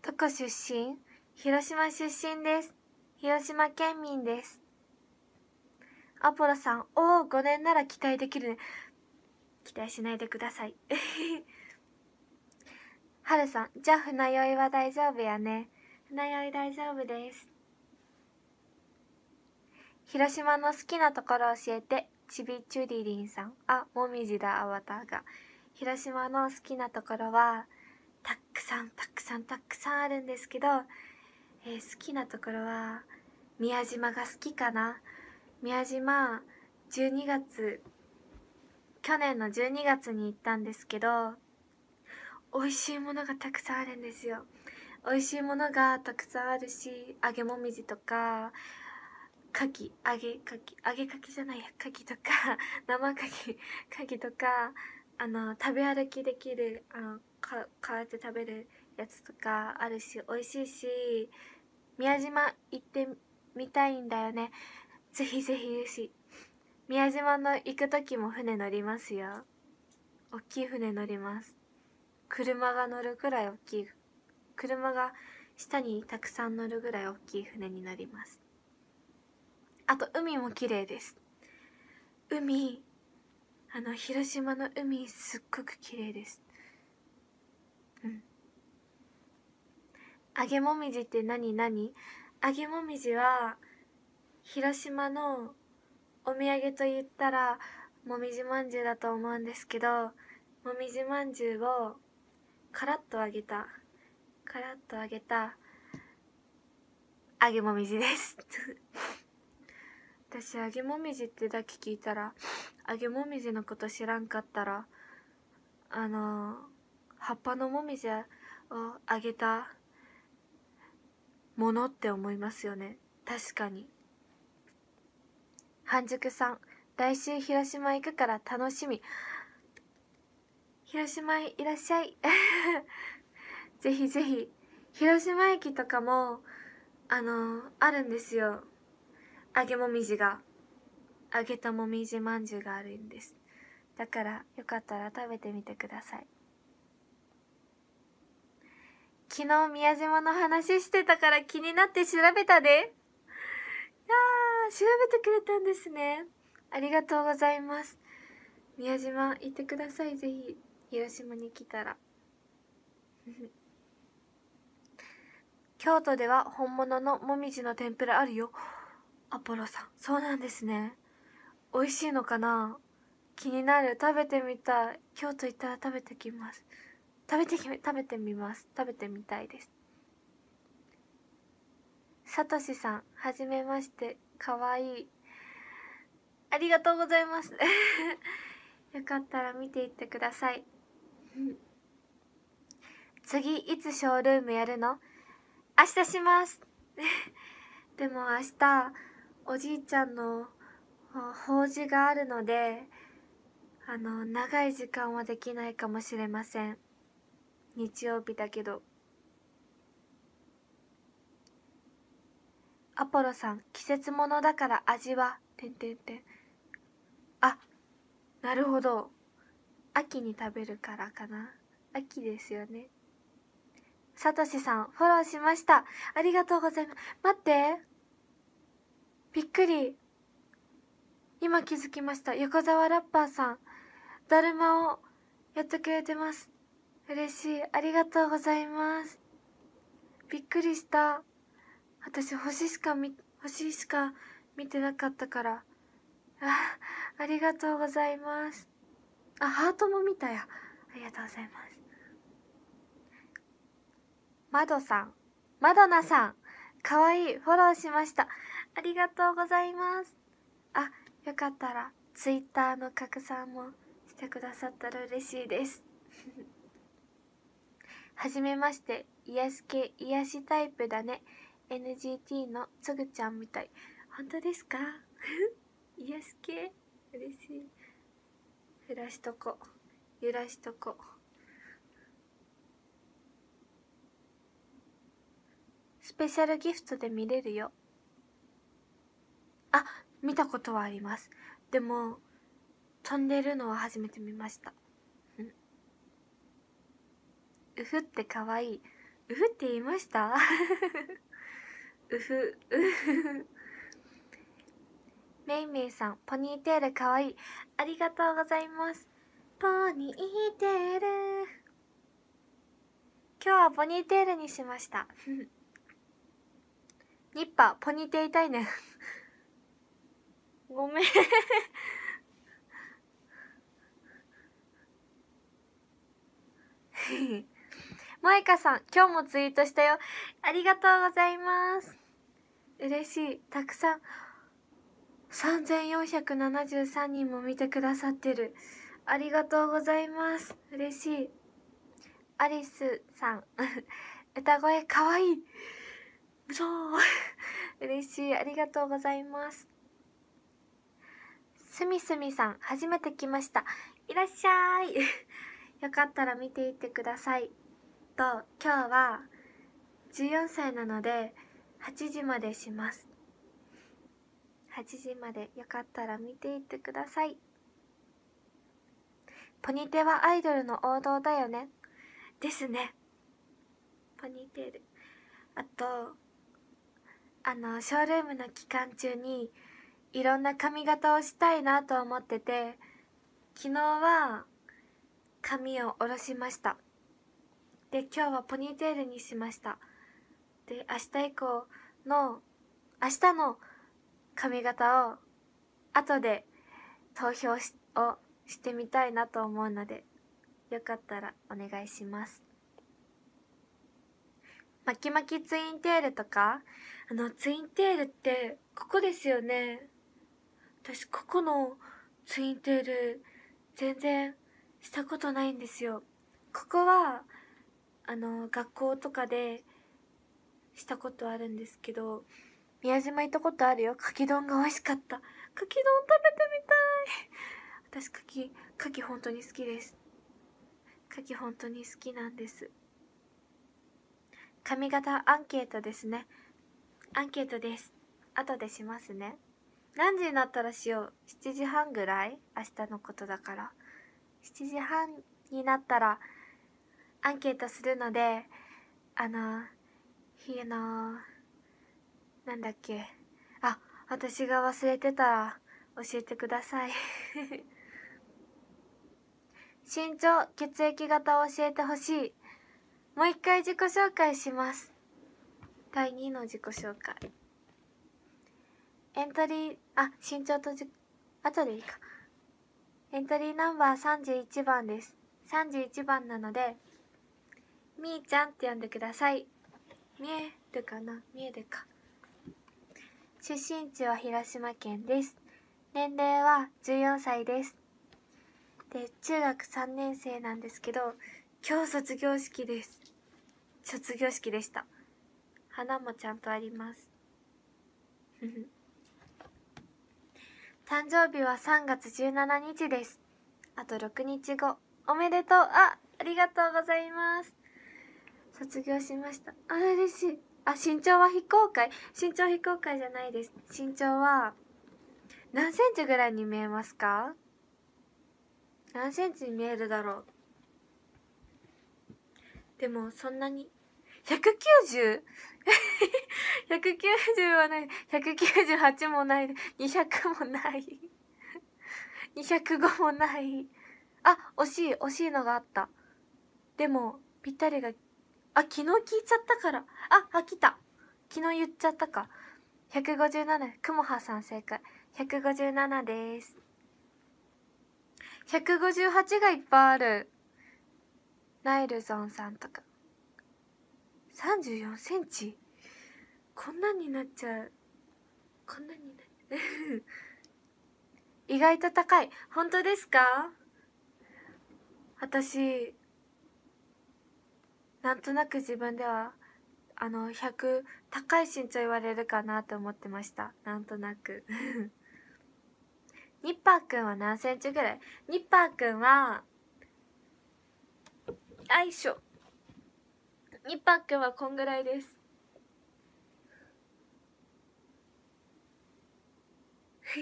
S1: どこ出身広島出身です。広島県民です。アポロさん、おお、5年なら期待できるね。期待しないでくださいはる さんじゃあ船酔いは大丈夫やね船酔い大丈夫です広島の好きなところ教えてちびちゅりりんさんあもみじだアバターが広島の好きなところはたくさんたくさんたくさんあるんですけど、えー、好きなところは宮島が好きかな宮島12月去年の12月に行ったんですけど美味しいものがたくさんあるんですよ美味しいものがたくさんあるし揚げもみじとかかき揚げかき揚げかきじゃないやかきとか 生かきかきとかあの食べ歩きできるあのか買って食べるやつとかあるし美味しいし宮島行ってみたいんだよねぜひぜひ宮島の行く時も船乗りますよ大きい船乗ります車が乗るくらい大きい車が下にたくさん乗るぐらい大きい船になりますあと海も綺麗です海あの広島の海すっごく綺麗ですうん揚げもみじって何何揚げもみじは広島のお土産と言ったらもみじまんじゅうだと思うんですけどもみじまんじゅうをカラッと揚げたカラッと揚げた揚げもみじです 私揚げもみじってだけ聞いたら揚げもみじのこと知らんかったらあのー、葉っぱのもみじを揚げたものって思いますよね確かに。半熟さん来週広島行くから楽しみ広島いらっしゃい ぜひぜひ広島駅とかもあのあるんですよ揚げもみじが揚げたもみじまんじゅうがあるんですだからよかったら食べてみてください昨日宮島の話してたから気になって調べたであ調べてくれたんですねありがとうございます宮島行ってくださいぜひ広島に来たら 京都では本物のもみじの天ぷらあるよアポロさんそうなんですね美味しいのかな気になる食べてみたい京都行ったら食べてきます食べて食べてみます食べてみたいですさとしさんはじめましてかわいいありがとうございます よかったら見ていってください次いつショールームやるの明日します でも明日おじいちゃんの法事があるのであの長い時間はできないかもしれません日曜日だけど。アポロさん季節ものだから味はてんてんてんあなるほど秋に食べるからかな秋ですよねさとしさんフォローしましたありがとうございます待ってびっくり今気づきました横沢ラッパーさんだるまをやってくれてます嬉しいありがとうございますびっくりした私星しか見星しか見てなかったからあありがとうございますあハートも見たよありがとうございますまどさんまどなさんかわいいフォローしましたありがとうございますあよかったらツイッターの拡散もしてくださったら嬉しいです はじめまして癒し系癒しタイプだね NGT のつぐちゃんみたい本当ですか癒し系嬉しい揺らしとこ揺らしとこスペシャルギフトで見れるよあ見たことはありますでも飛んでるのは初めて見ましたうふってかわいいうふって言いました うふうふめいめいさんポニーテールかわいいありがとうございますポニーテール今日はポニーテールにしましたニッパポニーテール痛いねごめんマイカさん、今日もツイートしたよ。ありがとうございます。嬉しい。たくさん、3473人も見てくださってる。ありがとうございます。嬉しい。アリスさん、歌声かわいい。そう。嬉しい。ありがとうございます。すみすみさん、初めて来ました。いらっしゃい。よかったら見ていってください。と今日は14歳なので8時までします8時までよかったら見ていってくださいポニテはアイドルの王道だよねですねポニーテールあとあのショールームの期間中にいろんな髪型をしたいなと思ってて昨日は髪を下ろしましたで今日はポニーテールにしましたで明日以降の明日の髪型を後で投票をしてみたいなと思うのでよかったらお願いします巻き巻きツインテールとかあのツインテールってここですよね私ここのツインテール全然したことないんですよここはあの学校とかでしたことあるんですけど宮島行ったことあるよかき丼が美味しかったかき丼食べてみたい私かきかき本当に好きですかき本当に好きなんです髪型アンケートですねアンケートです後でしますね何時になったらしよう7時半ぐらい明日のことだから7時半になったらアンケートするのであのひのなんだっけあ私が忘れてたら教えてください 身長血液型を教えてほしいもう一回自己紹介します第2の自己紹介エントリーあ身長とじ後でいいかエントリーナンバー31番です31番なのでみーちゃんって呼んでください見えるかな見えるか出身地は広島県です年齢は14歳ですで中学3年生なんですけど今日卒業式です卒業式でした花もちゃんとあります誕生日は3月17日ですあと6日後おめでとうあありがとうございます卒業しましたあ嬉しいあ身長は非公開身長非公開じゃないです身長は何センチぐらいに見えますか何センチに見えるだろうでもそんなに 190?190 はない198もない200もない205もないあ惜しい惜しいのがあったでもぴったりがあ、昨日聞いちゃったから。あ、あ、来た。昨日言っちゃったか。157、くもはさん正解。157です。158がいっぱいある。ナイルゾンさんとか。34センチこんなになっちゃう。こんなになっちゃう。意外と高い。本当ですか私、なんとなく自分ではあの100高い身長言われるかなと思ってましたなんとなく ニッパーくんは何センチぐらいニッパーくんはあいしょニッパーくんはこんぐらいですふ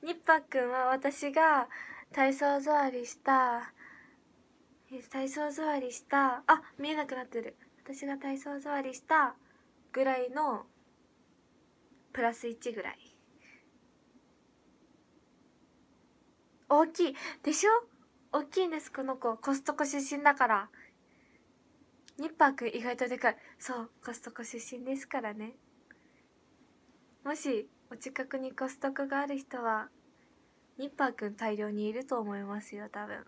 S1: ニッパーくんは私が体操座りした体操座りしたあ見えなくなってる私が体操座りしたぐらいのプラス1ぐらい大きいでしょ大きいんですこの子コストコ出身だからニッパーくん意外とでかいそうコストコ出身ですからねもしお近くにコストコがある人はニッパーくん大量にいると思いますよ多分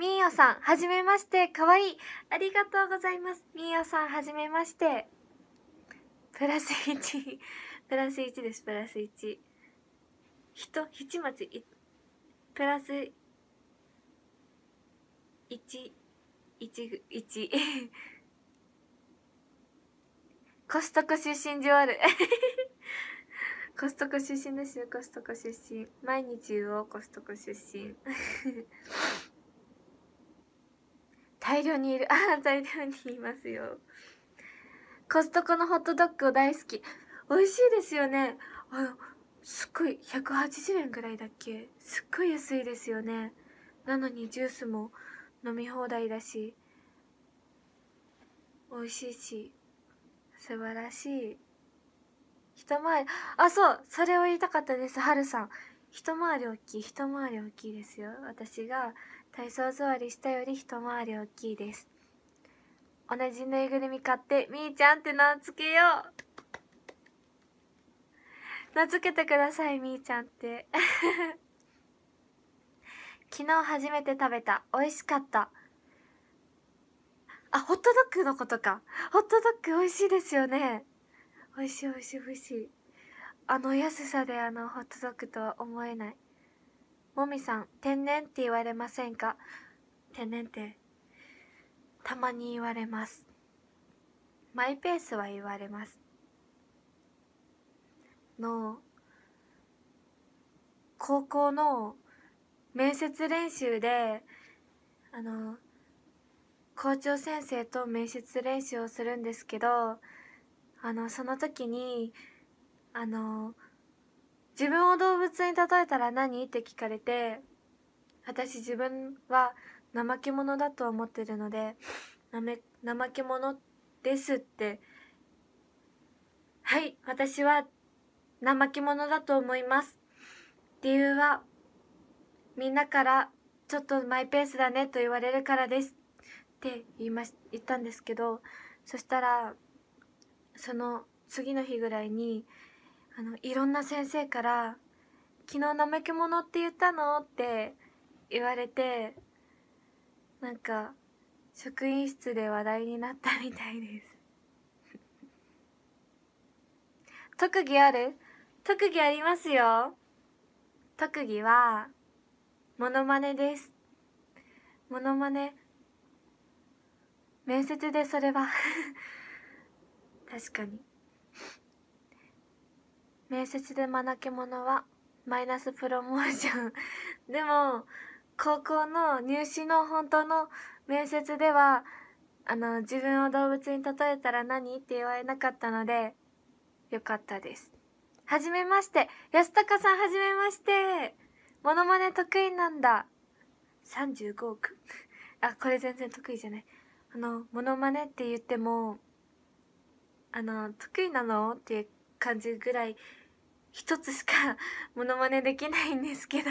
S1: みーよさん、はじめまして。かわいい。ありがとうございます。みーよさん、はじめまして。プラス1。プラス1です、プラス1。ひと、ひちまち、いプラス1、1、1。コストコ出身上ある。コストコ出身ですよ、コストコ出身。毎日をコストコ出身。大量にいる ああ大量にいますよコストコのホットドッグを大好き美味しいですよねあのすっごい180円ぐらいだっけすっごい安いですよねなのにジュースも飲み放題だし美味しいし素晴らしい一回りあそうそれを言いたかったですはるさん一回り大きい一回り大きいですよ私が体操座りしたより一回り大きいです同じぬいぐるみ買ってみーちゃんって名付けよう名付けてくださいみーちゃんって 昨日初めて食べた美味しかったあホットドッグのことかホットドッグ美味しいですよね美味しい美味しい美味しいあの安さであのホットドッグとは思えないもみさん、天然って言われませんか天然って、たまに言われます。マイペースは言われます。の、高校の面接練習で、あの、校長先生と面接練習をするんですけど、あの、その時に、あの、自分を動物に例えたら何って聞かれて私自分は怠け者だと思ってるので怠け者ですってはい私は怠け者だと思います理由はみんなからちょっとマイペースだねと言われるからですって言いまし言ったんですけどそしたらその次の日ぐらいにあのいろんな先生から「昨日なめけ者って言ったの?」って言われてなんか職員室で話題になったみたいです 特技ある特技ありますよ特技はモノマネですモノマネ面接でそれは 確かに面接でまなけ者はマイナスプロモーション でも高校の入試の本当の面接ではあの自分を動物に例えたら何って言われなかったのでよかったですはじめまして安高さんはじめましてモノマネ得意なんだ35億あこれ全然得意じゃないあのモノマネって言ってもあの得意なのっていう感じぐらい一つしかモノマネできないんですけど、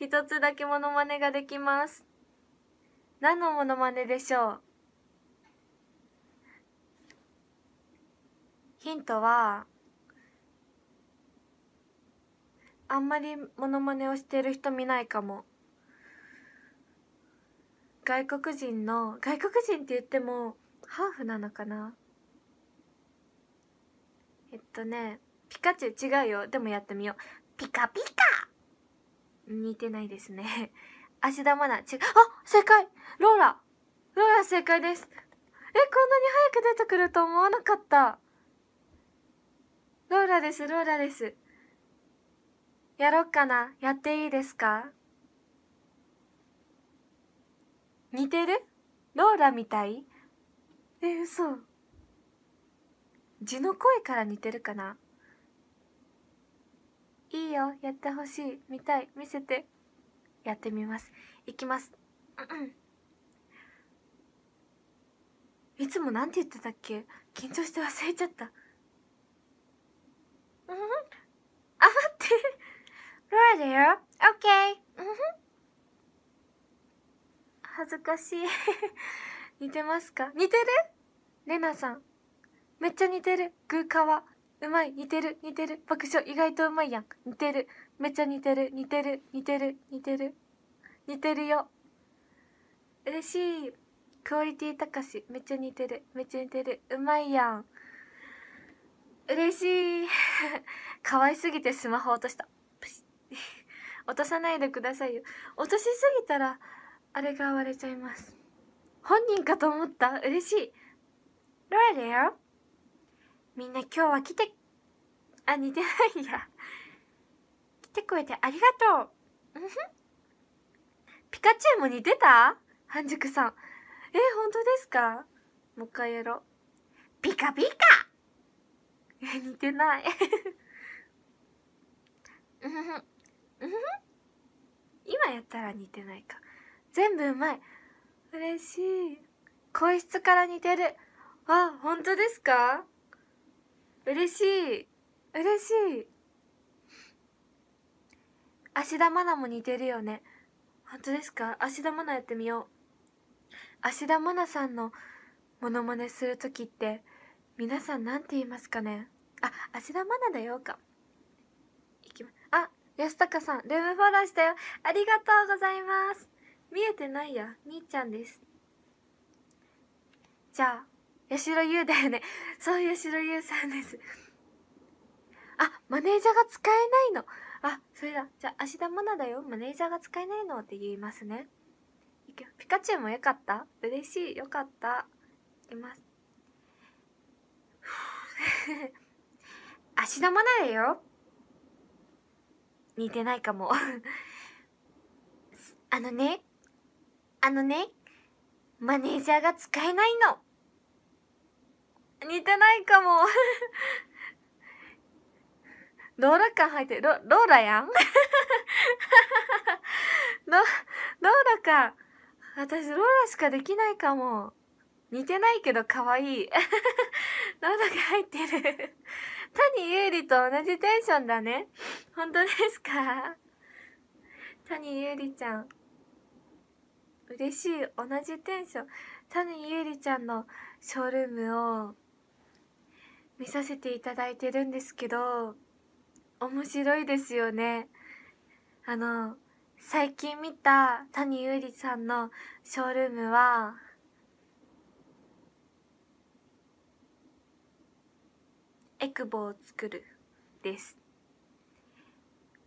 S1: 一つだけモノマネができます。何のモノマネでしょうヒントは、あんまりモノマネをしてる人見ないかも。外国人の、外国人って言っても、ハーフなのかなえっとね、ピカチュウ違うよでもやってみようピカピカ似てないですね 芦田愛菜違うあ正解ローラローラ正解ですえこんなに早く出てくると思わなかったローラですローラですやろっかなやっていいですか似てるローラみたいえ嘘字の声から似てるかないいよやってほしい見たい見せてやってみますいきますいつもなんて言ってたっけ緊張して忘れちゃったあ待ってロアだよオッケー恥ずかしい似てますか似てるレナさんめっちゃ似てるグーカワうまい似てる似てる爆笑意外とうまいやん似てるめっちゃ似てる似てる似てる似てる似てるよ嬉しいクオリティ高しめっちゃ似てるめっちゃ似てるうまいやん嬉しい 可愛すぎてスマホ落とした落とさないでくださいよ落としすぎたらあれが割れちゃいます本人かと思った嬉しいロアだよみんな今日は来て、あ、似てないや。来てくれてありがとう。うんふん。ピカチュウも似てた半熟さん。え、本当ですかもう一回やろう。ピカピカえ、似てない。うんふん。うんふん。今やったら似てないか。全部うまい。嬉しい。声質から似てる。あ、本当ですか嬉しい嬉しい芦田愛菜も似てるよね本当ですか芦田愛菜やってみよう芦田愛菜さんのモノマネする時って皆さん何て言いますかねあ芦田愛菜だよかいきまあ安高さんルームフォローしたよありがとうございます見えてないやみちゃんですじゃあ八代優だよね。そう、八代優さんです。あ、マネージャーが使えないの。あ、それだ。じゃあ、芦田愛菜だよ。マネージャーが使えないのって言いますね。いくよ。ピカチュウもよかった嬉しい。よかった。いきます。芦田愛菜だよ。似てないかも あのね、あのね、マネージャーが使えないの。似てないかもローラ感入ってる。ロ、ローラやん ロ、ローラ感。私、ローラしかできないかも。似てないけど可愛い。ローラが入ってる。谷優里と同じテンションだね。本当ですか谷優里ちゃん。嬉しい。同じテンション。谷優里ちゃんのショールームを見させていただいてるんですけど面白いですよねあの最近見た谷優里さんのショールームはエクボを作るです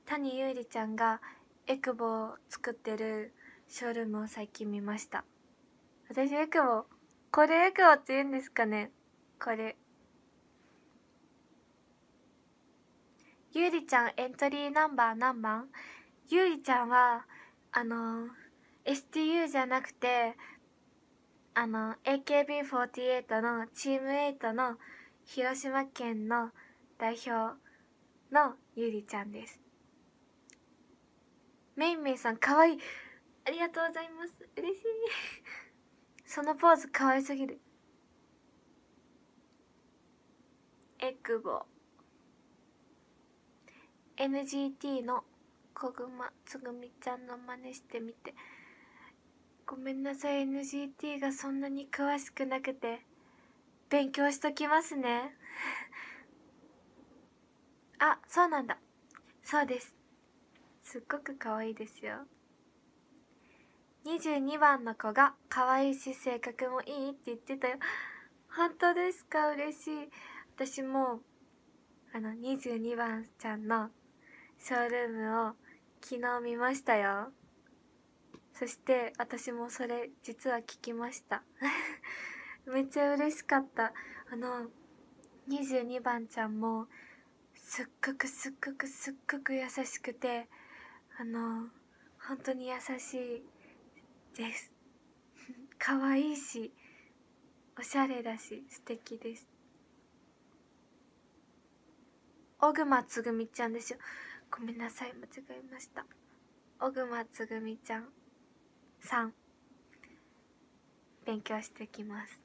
S1: 谷優里ちゃんがエクボを作ってるショールームを最近見ました私エクボこれエクボって言うんですかねこれゆうりちゃんエントリーナンバー何番ゆうりちゃんはあの STU じゃなくてあの AKB48 のチーム8の広島県の代表のゆりちゃんですめいめいさんかわいいありがとうございます嬉しいそのポーズかわいすぎるえくぼ NGT の小熊つぐみちゃんの真似してみてごめんなさい NGT がそんなに詳しくなくて勉強しときますね あそうなんだそうですすっごく可愛いですよ22番の子が可愛いし性格もいいって言ってたよ本当ですか嬉しい私もあの22番ちゃんのショールームを昨日見ましたよそして私もそれ実は聞きました めっちゃ嬉しかったあの22番ちゃんもすっごくすっごくすっごく優しくてあの本当に優しいです 可愛いしおしゃれだし素敵です小熊つぐみちゃんですよごめんなさい間違えました小熊つぐみちゃんさん勉強してきます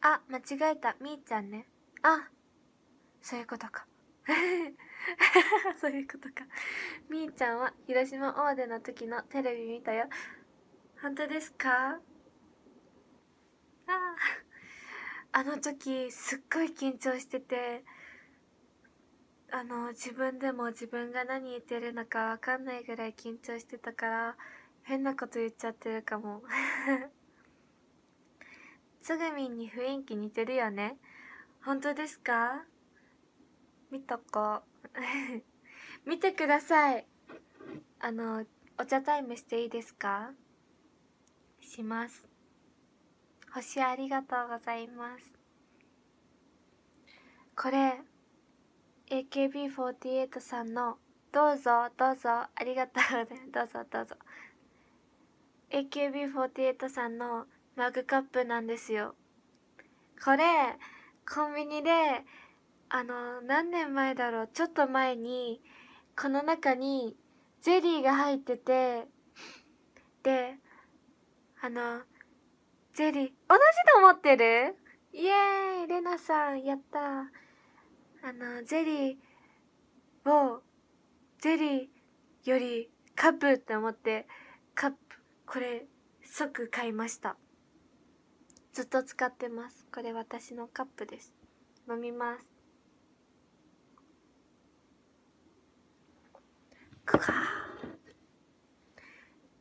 S1: あ間違えたみーちゃんねあそういうことか そういうことかみーちゃんは広島大手の時のテレビ見たよ本当ですか あの時すっごい緊張しててあの自分でも自分が何言ってるのか分かんないぐらい緊張してたから変なこと言っちゃってるかも つぐみんに雰囲気似てるよね本当ですか見とこ 見てくださいあのお茶タイムしていいですかします星ありがとうございますこれ AKB48 さんの「どうぞどうぞありがとう」どうぞどうぞ AKB48 さんのマグカップなんですよこれコンビニであの何年前だろうちょっと前にこの中にゼリーが入っててであのジェリー。同じと思ってるイエーイレナさん、やった。あの、ゼリーを、ゼリーよりカップって思って、カップ、これ、即買いました。ずっと使ってます。これ私のカップです。飲みます。く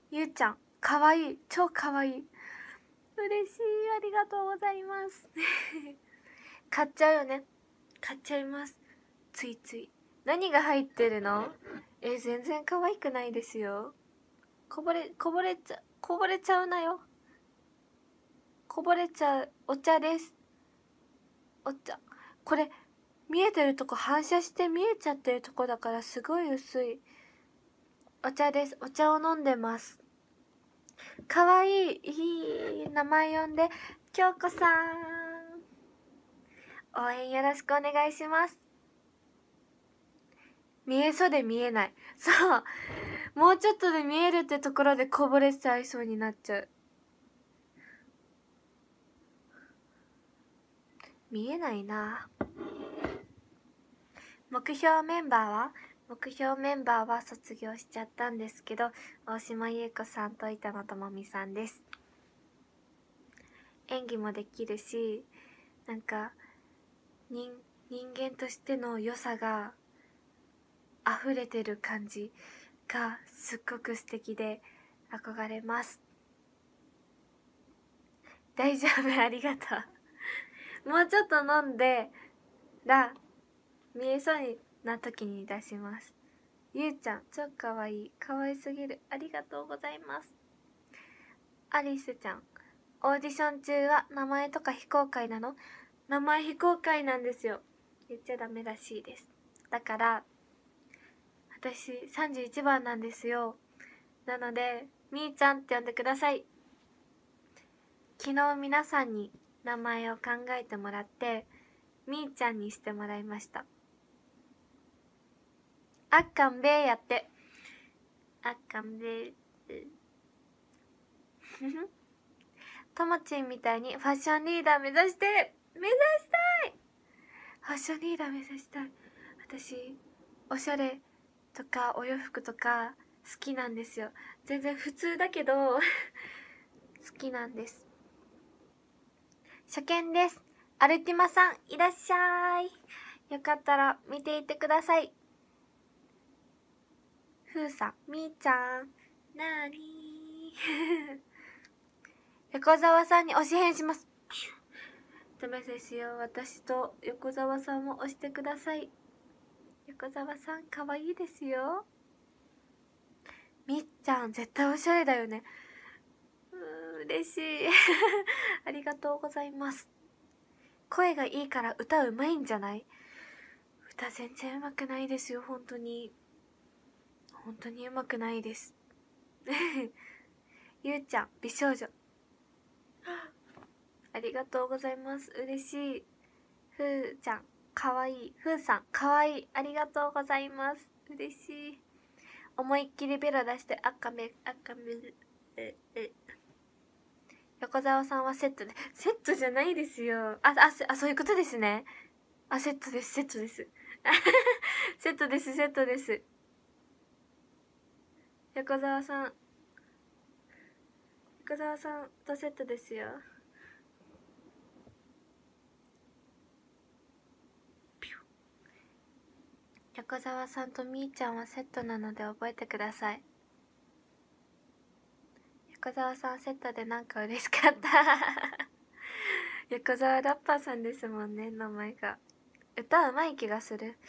S1: ゆうちゃん、かわいい。超かわいい。嬉しいありがとうございます 買っちゃうよね買っちゃいますついつい何が入ってるのえ全然可愛くないですよこぼれこぼれちゃこぼれちゃうなよこぼれちゃうお茶ですお茶これ見えてるとこ反射して見えちゃってるとこだからすごい薄いお茶ですお茶を飲んでますかわいいいい名前呼んで京子さん応援よろしくお願いします見えそうで見えないそうもうちょっとで見えるってところでこぼれちゃいそうになっちゃう見えないな目標メンバーは目標メンバーは卒業しちゃったんですけど大島優子さんと板野友美さんです演技もできるしなんか人間としての良さが溢れてる感じがすっごく素敵で憧れます大丈夫ありがとうもうちょっと飲んでら見えそうにな時に出します。ゆうちゃん、超かわいい。かわいすぎる。ありがとうございます。アリスちゃん、オーディション中は名前とか非公開なの名前非公開なんですよ。言っちゃダメらしいです。だから、私31番なんですよ。なので、みーちゃんって呼んでください。昨日皆さんに名前を考えてもらって、みーちゃんにしてもらいました。あっかんべーやってあっかんべーともちんみたいにファッションリーダー目指して目指したいファッションリーダー目指したい私おしゃれとかお洋服とか好きなんですよ全然普通だけど 好きなんです初見ですアルティマさんいらっしゃいよかったら見ていてくださいふうさん、みーちゃん、なーにー。横澤さんに推し変します。ダメですよ。私と横澤さんも押してください。横澤さん、かわいいですよ。みっちゃん、絶対おしゃれだよね。うー嬉しい。ありがとうございます。声がいいから歌うまいんじゃない歌全然うまくないですよ、本当に。本当にうまくないです ゆうちゃん美少女ありがとうございます嬉しいふーちゃんかわいいふーさんかわいいありがとうございます嬉しい思いっきりベロ出して赤目赤目ええ横澤さんはセットでセットじゃないですよあああそういうことですねあセットですセットです セットですセットです横澤さん横澤さんとセットですよ横澤さんとみーちゃんはセットなので覚えてください横澤さんセットでなんか嬉しかった 横澤ラッパーさんですもんね名前が歌うまい気がする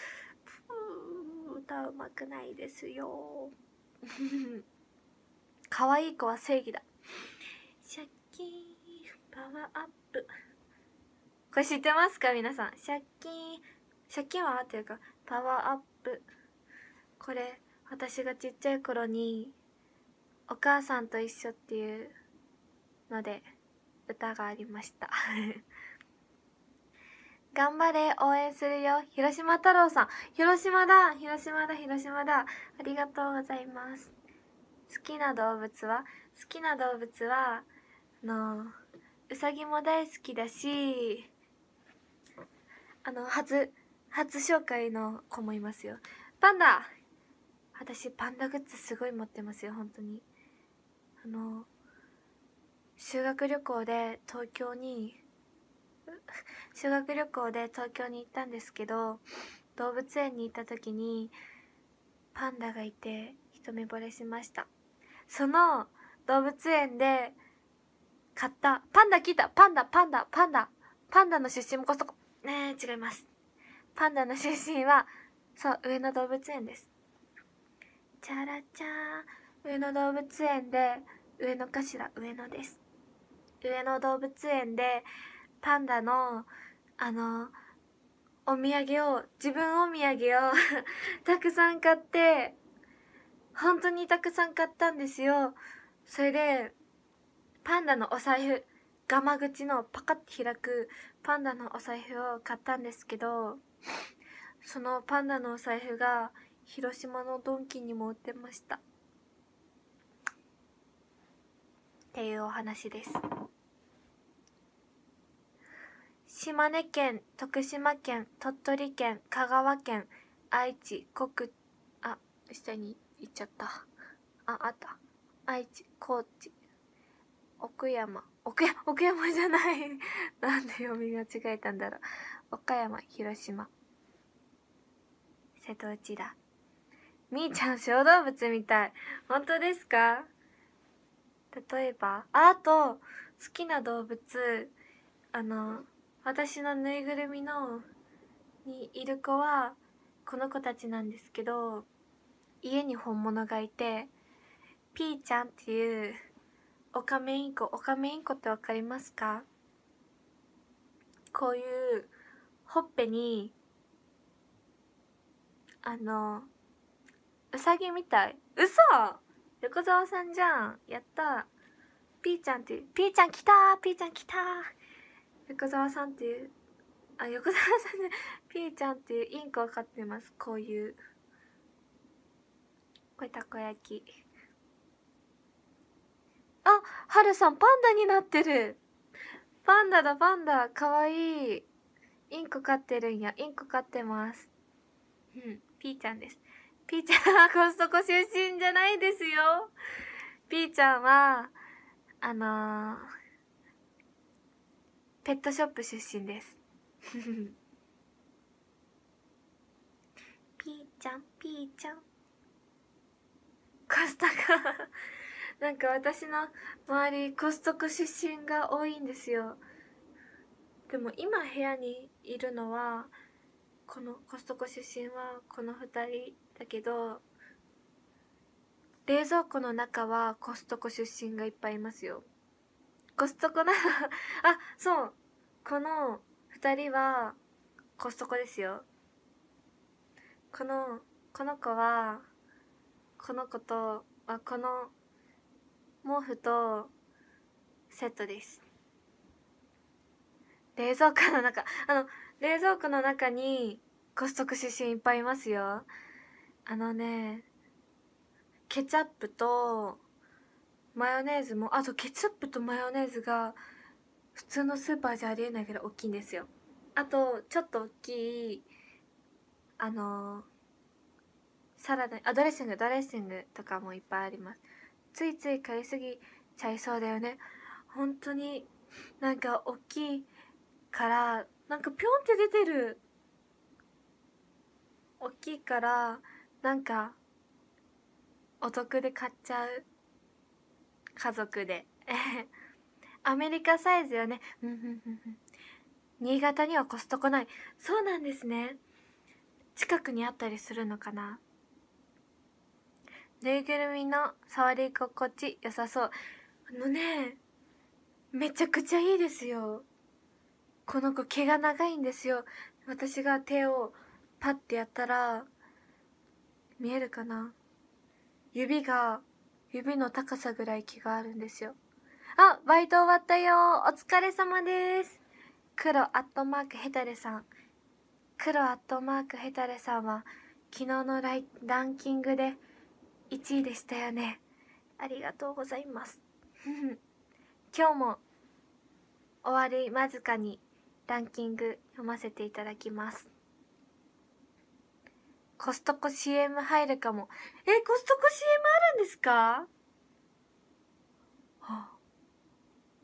S1: 歌うまくないですよ 可愛い子は正義だ借金パワーアップこれ知ってますか皆さん借金借金はっていうかパワーアップこれ私がちっちゃい頃に「お母さんと一緒」っていうので歌がありました頑張れ応援するよ広島太郎さん広島だ広島だ広島だありがとうございます好きな動物は好きな動物はあのうさぎも大好きだしあの初初紹介の子もいますよパンダ私パンダグッズすごい持ってますよ本当にあの修学旅行で東京に修学旅行で東京に行ったんですけど動物園に行った時にパンダがいて一目惚れしましたその動物園で買ったパンダ聞いたパンダパンダパンダパンダの出身もこそこねえ違いますパンダの出身はそう上野動物園ですチャラチャー上野動物園で上野かしら上野です上野動物園でパンダのあのお土産を自分お土産を たくさん買って本当にたくさん買ったんですよそれでパンダのお財布ガマ口のパカッて開くパンダのお財布を買ったんですけどそのパンダのお財布が広島のドンキにも売ってましたっていうお話です。島根県、徳島県、鳥取県、香川県、愛知、国、あ、下に行っちゃった。あ、あった。愛知、高知、奥山、奥山、奥山じゃない なんで読み間違えたんだろう。岡山、広島、瀬戸内だ。みーちゃん、小動物みたい。本当ですか例えば、あと、好きな動物、あの、私のぬいぐるみのにいる子はこの子たちなんですけど家に本物がいてピーちゃんっていうオカメインコオカメインコって分かりますかこういうほっぺにあのうさぎみたい嘘横澤さんじゃんやったピーちゃんってピーちゃん来たピーちゃん来た横澤さんっていうあ横澤さんねピーちゃんっていうインクを飼ってますこういうこれたこ焼きあはるさんパンダになってるパンダだパンダかわいいインク飼ってるんやインク飼ってますうんピーちゃんですピーちゃんはコストコ出身じゃないですよピーちゃんはあのーペットショップ出身です ピーちゃんピーちゃんコストコなんか私の周りコストコ出身が多いんですよでも今部屋にいるのはこのコストコ出身はこの2人だけど冷蔵庫の中はコストコ出身がいっぱいいますよコストコな あそうこの2人はコストコですよこのこの子はこの子とあこの毛布とセットです冷蔵庫の中あの冷蔵庫の中にコストコ出身いっぱいいますよあのねケチャップとマヨネーズもあとケチャップとマヨネーズが普通のスーパーじゃありえないぐらい大きいんですよあとちょっと大きいあのー、サラダあドレッシングドレッシングとかもいっぱいありますついつい買いすぎちゃいそうだよね本当になんか大きいからなんかぴょんって出てる大きいからなんかお得で買っちゃう家族で アメリカサイズよね新潟にはコストコないそうなんですね近くにあったりするのかなぬいぐるみの触り心地良さそうあのねめちゃくちゃいいですよこの子毛が長いんですよ私が手をパッてやったら見えるかな指が指の高さぐらい気があるんですよあバイト終わったよお疲れ様です黒アットマークヘタレさん黒アットマークヘタレさんは昨日のライランキングで1位でしたよねありがとうございます 今日も終わり間近にランキング読ませていただきますコストコ CM 入るかも。え、コストコ CM あるんですか、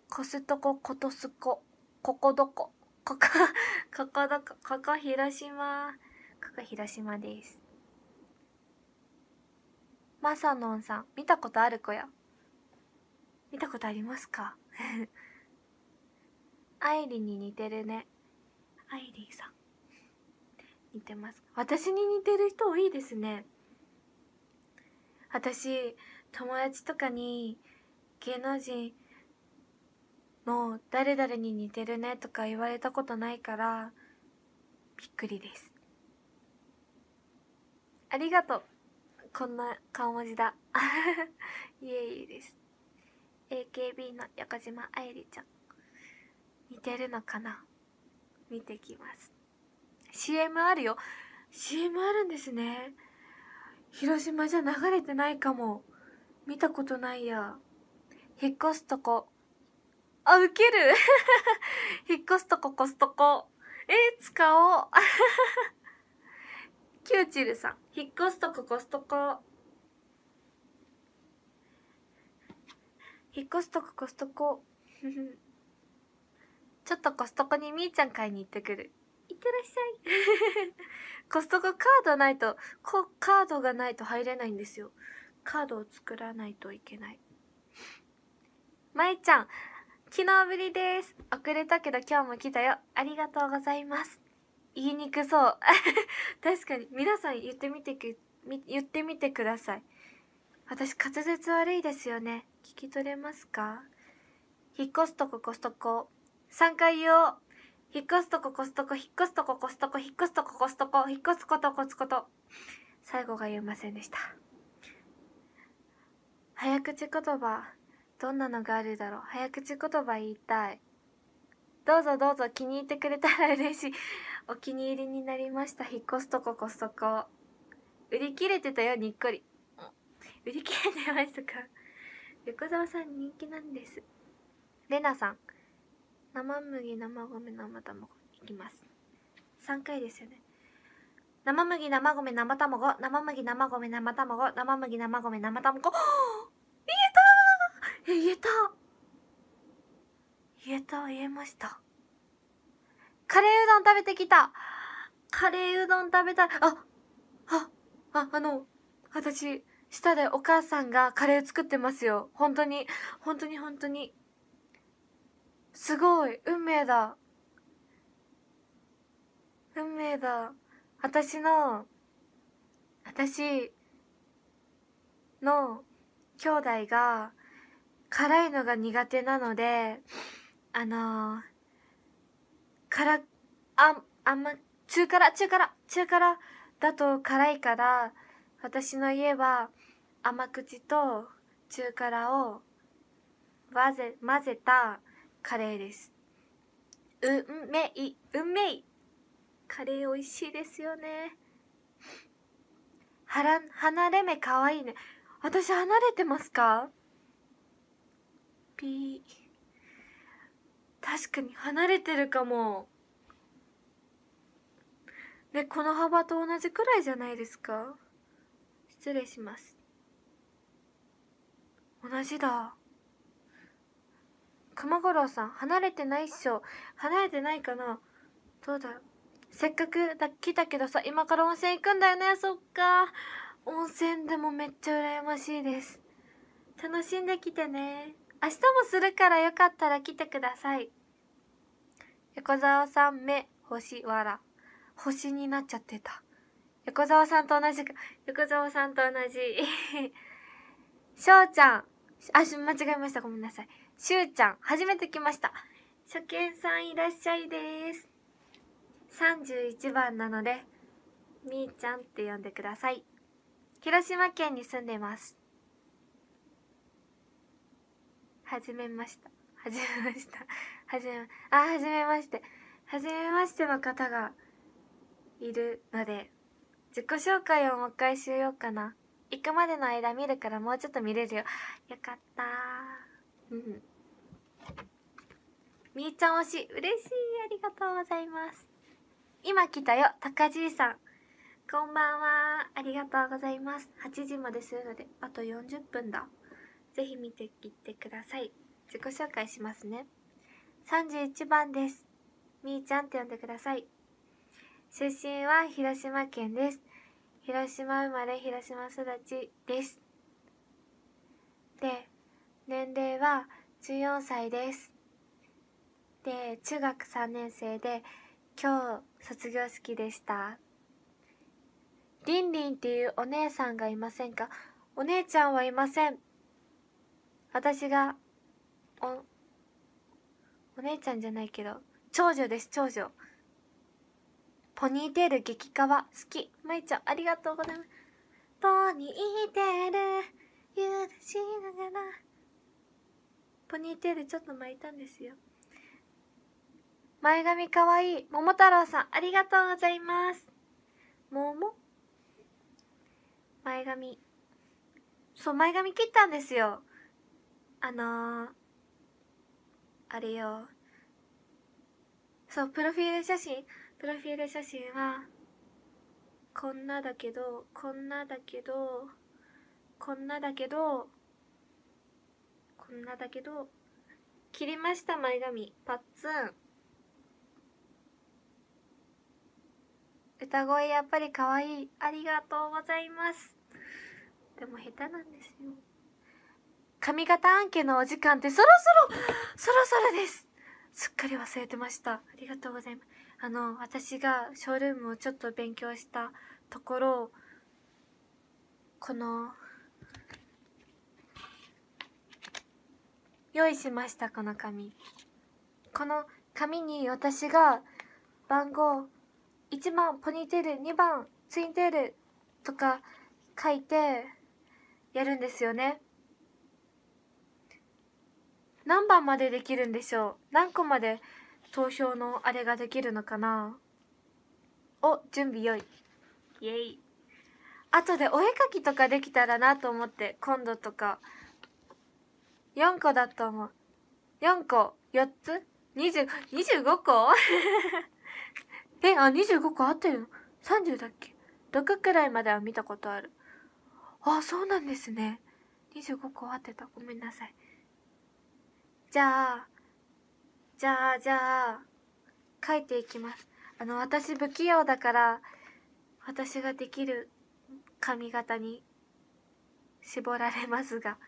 S1: コストコ、コトスコ、ここどこ、ここ、ここどこ、ここ広島、ここ広島です。まさのんさん、見たことある子や。見たことありますか アイリに似てるね。アイリーさん。似てます私に似てる人多いですね私友達とかに芸能人の誰々に似てるねとか言われたことないからびっくりですありがとうこんな顔文字だ イエイです AKB の横島愛理ちゃん似てるのかな見てきます CM あるよ CM あるんですね広島じゃ流れてないかも見たことないや引っ越すとこあウケる 引っ越すとこコストコえー、使おう キューチルさん引っ越すとこコストコ引っ越すとこコストコちょっとコストコにみーちゃん買いに行ってくるいってらっしゃい コストコカードないとこカードがないと入れないんですよカードを作らないといけないまえちゃん昨日ぶりです遅れたけど今日も来たよありがとうございます言いにくそう 確かに皆さん言ってみてく言ってみてください私滑舌悪いですよね聞き取れますか引っ越すとこコストコ3回言おう引っ越すとこコストコ、引っ越すとこコストコ、引っ越すとこコストコ、引っ越すことコツコと。最後が言えませんでした。早口言葉、どんなのがあるだろう。早口言葉言いたい。どうぞどうぞ気に入ってくれたら嬉しい。お気に入りになりました。引っ越すとこコストコ。売り切れてたよ、にっこり。売り切れてましたか横澤さん人気なんです。レナさん。生麦生米生卵いきます3回ですよね生麦生米生卵生麦生米生卵生麦生米生卵 言えた言えた言えた言えましたカレーうどん食べてきたカレーうどん食べたああああの私下でお母さんがカレー作ってますよ本当に本当に本当にすごい運命だ運命だ私の私の兄弟が辛いのが苦手なのであのー、辛ああんま中辛中辛中辛だと辛いから私の家は甘口と中辛を混ぜ混ぜたカレーですうんめいうんめいカレー美味しいですよねはら離れ目かわいいね私離れてますかピー確かに離れてるかもでこの幅と同じくらいじゃないですか失礼します同じだ熊五郎さん、離れてないっしょ。離れてないかなどうだろう。せっかくだ来たけどさ、今から温泉行くんだよね。そっか。温泉でもめっちゃ羨ましいです。楽しんできてね。明日もするからよかったら来てください。横澤さん、目、星、わら。星になっちゃってた。横澤さんと同じか、横澤さんと同じ。しょうちゃん。あ、間違えました。ごめんなさい。しゅうちゃん、初めて来ました。初見さんいらっしゃいです。31番なので、みーちゃんって呼んでください。広島県に住んでます。はじめました。はじめました。はじめ、あ、はじめまして。はじめましての方がいるので、自己紹介をもう一回しようかな。行くまでの間見るからもうちょっと見れるよ。よかったうん。みーちゃん推し、嬉しい。ありがとうございます。今来たよ、たかじいさん。こんばんは。ありがとうございます。8時までするので、あと40分だ。ぜひ見てきてください。自己紹介しますね。31番です。みーちゃんって呼んでください。出身は広島県です。広島生まれ、広島育ちです。で、年齢は14歳です。で中学3年生で今日卒業式でしたりんりんっていうお姉さんがいませんかお姉ちゃんはいません私がおお姉ちゃんじゃないけど長女です長女ポニーテール激化は好きまいちゃんありがとうございますポニーテール許しながらポニーテールちょっと巻いたんですよ前髪かわいい桃太郎さんありがとうございます桃前髪そう前髪切ったんですよあのー、あれよそうプロフィール写真プロフィール写真はこんなだけどこんなだけどこんなだけどこんなだけど切りました前髪パッツン歌声やっぱり可愛いありがとうございますでも下手なんですよ髪型アンケのお時間ってそろそろそろそろですすっかり忘れてましたありがとうございますあの私がショールームをちょっと勉強したところこの用意しましたこの紙この紙に私が番号1番ポニーテール2番ツインテールとか書いてやるんですよね何番までできるんでしょう何個まで投票のあれができるのかなお準備よいイエイ後でお絵かきとかできたらなと思って今度とか4個だと思う4個4つ20 25個 え、あ、25個合ってるの ?30 だっけ ?6 くらいまでは見たことある。あ、そうなんですね。25個合ってた。ごめんなさい。じゃあ、じゃあ、じゃあ、書いていきます。あの、私不器用だから、私ができる髪型に絞られますが。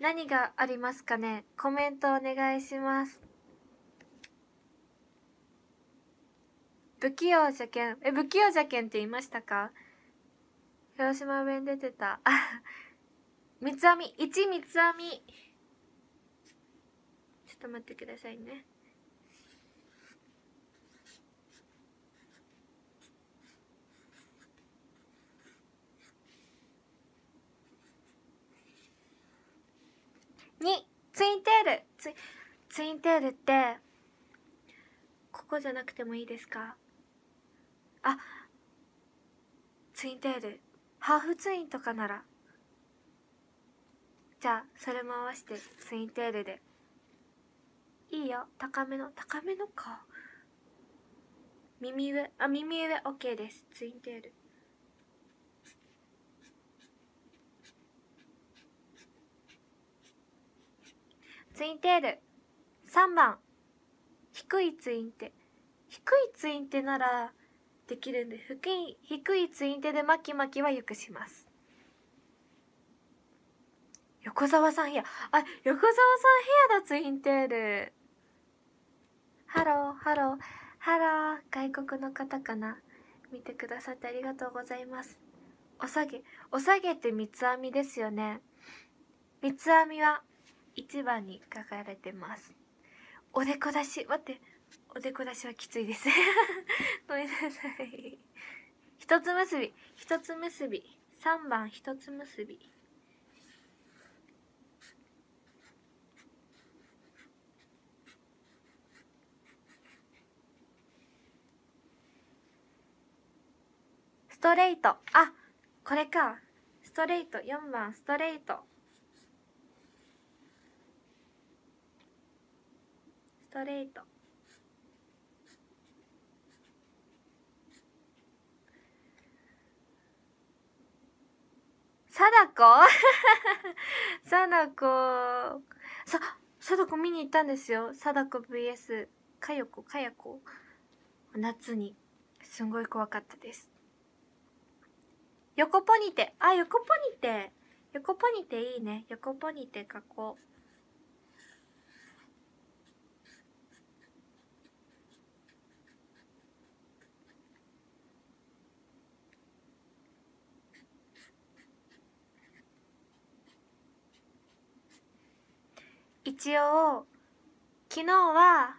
S1: 何がありますかねコメントお願いします。不器用じゃけんえ不器用じゃけんって言いましたか広島弁出てた 三つ編み1三つ編みちょっと待ってくださいねにツインテールツインテールってここじゃなくてもいいですかあツインテールハーフツインとかならじゃあそれも合わせてツインテールでいいよ高めの高めのか耳上あ耳上 OK ですツインテールツインテール3番低いツインテ低いツインテならできるんで低いツインテで巻き巻きはよくします横澤さんヘアあ横澤さんヘアだツインテールハローハローハロー外国の方かな見てくださってありがとうございますおさげおさげって三つ編みですよね三つ編みは1番に書かれてますおでこ出し待っておでこ出しはきついです ごめんなさい一つ結び一つ結び3番一つ結びストレートあこれかストレート4番ストレートストレート貞子 貞子。さ、貞子見に行ったんですよ。貞子 VS、かよこ、かやこ。夏に。すごい怖かったです。横ポニテ。あ、横ポニテ。横ポニテいいね。横ポニテ書こう。一応昨日は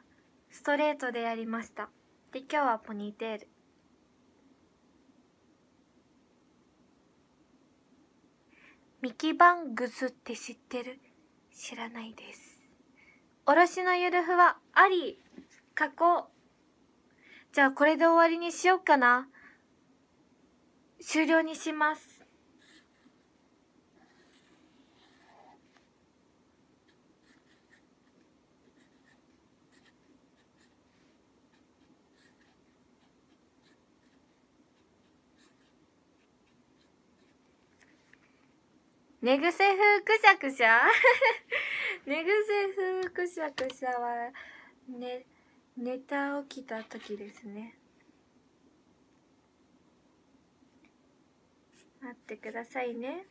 S1: ストレートでやりましたで今日はポニーテールミキバングスって知ってる知らないですおろしのゆるふはあり加工じゃあこれで終わりにしようかな終了にします寝癖風くしゃくしゃ 寝癖風くしゃくしゃは、ね、ネタを着た時ですね。待ってくださいね。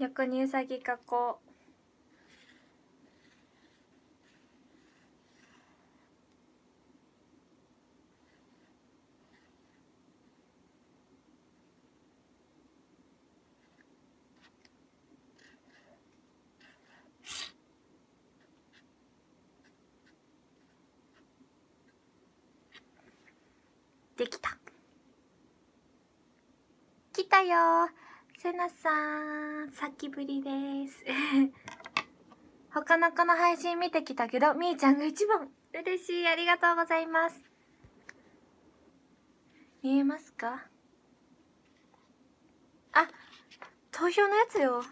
S1: 横にうさぎ加工できた。来たよせなさん、さっきぶりです。他の子の配信見てきたけど、みーちゃんが一番。嬉しい、ありがとうございます。見えますかあ、投票のやつよ。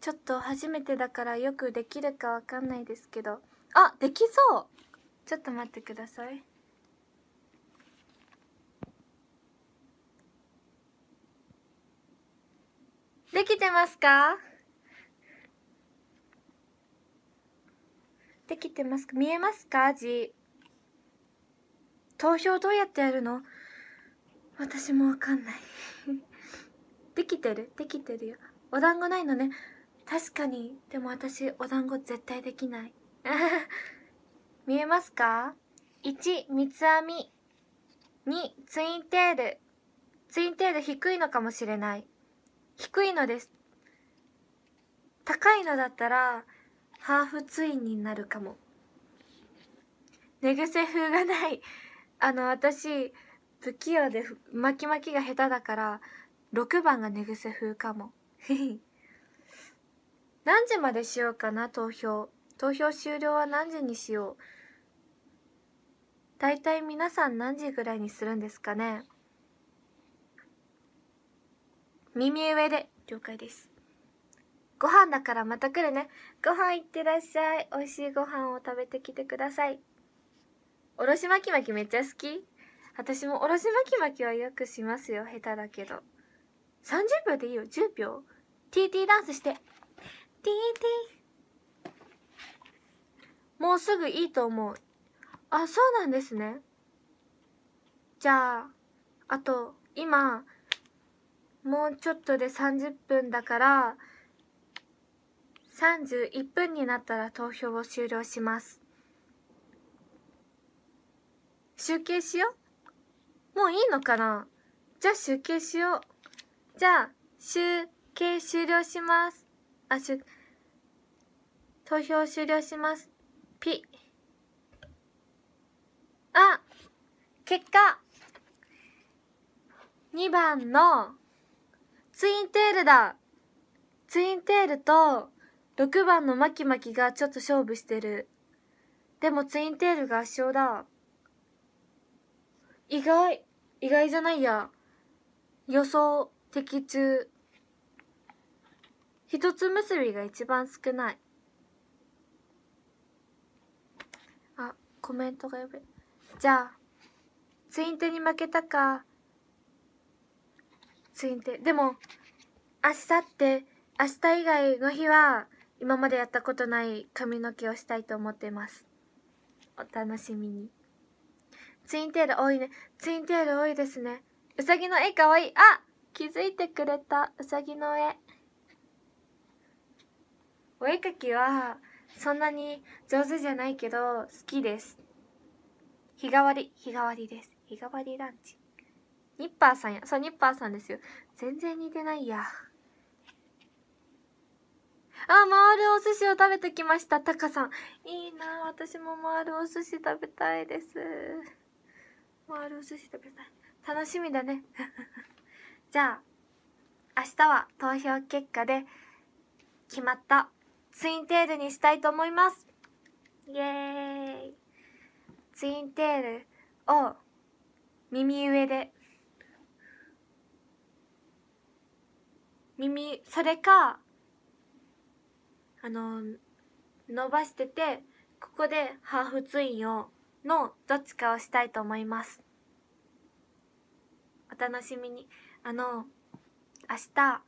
S1: ちょっと初めてだからよくできるかわかんないですけど。あ、できそうちょっと待ってください。できてますかできてますか見えますか字投票どうやってやるの私もわかんない できてるできてるよお団子ないのね確かにでも私お団子絶対できない 見えますか1三つ編み2ツインテールツインテール低いのかもしれない低いのです高いのだったらハーフツインになるかも寝癖風がないあの私不器用で巻き巻きが下手だから6番が寝癖風かも 何時までしようかな投票投票終了は何時にしよう大体皆さん何時ぐらいにするんですかね耳上で了解ですご飯だからまた来るねご飯いってらっしゃい美味しいご飯を食べてきてくださいおろし巻き巻きめっちゃ好き私もおろし巻き巻きはよくしますよ下手だけど30秒でいいよ10秒 TT ダンスして TT もうすぐいいと思うあそうなんですねじゃああと今もうちょっとで30分だから31分になったら投票を終了します集計しようもういいのかなじゃあ集計しようじゃあ集計終了しますあしゅ投票終了しますピあ結果2番のツインテールだツインテールと6番のマキマキがちょっと勝負してる。でもツインテールが圧勝だ。意外、意外じゃないや。予想、的中。一つ結びが一番少ない。あ、コメントがやべ。じゃあ、ツインテに負けたか。ツインテールでも明日って明日以外の日は今までやったことない髪の毛をしたいと思ってますお楽しみにツインテール多いねツインテール多いですねうさぎの絵かわいいあ気づいてくれたうさぎの絵お絵かきはそんなに上手じゃないけど好きです日替わり日替わりです日替わりランチニッパーさんや。そう、ニッパーさんですよ。全然似てないや。あ、回るお寿司を食べてきました、タカさん。いいな私も回るお寿司食べたいです。回るお寿司食べたい。楽しみだね。じゃあ、明日は投票結果で決まったツインテールにしたいと思います。イエーイ。ツインテールを耳上で耳それかあの伸ばしててここでハーフツインをのどっちかをしたいと思いますお楽しみにあの明日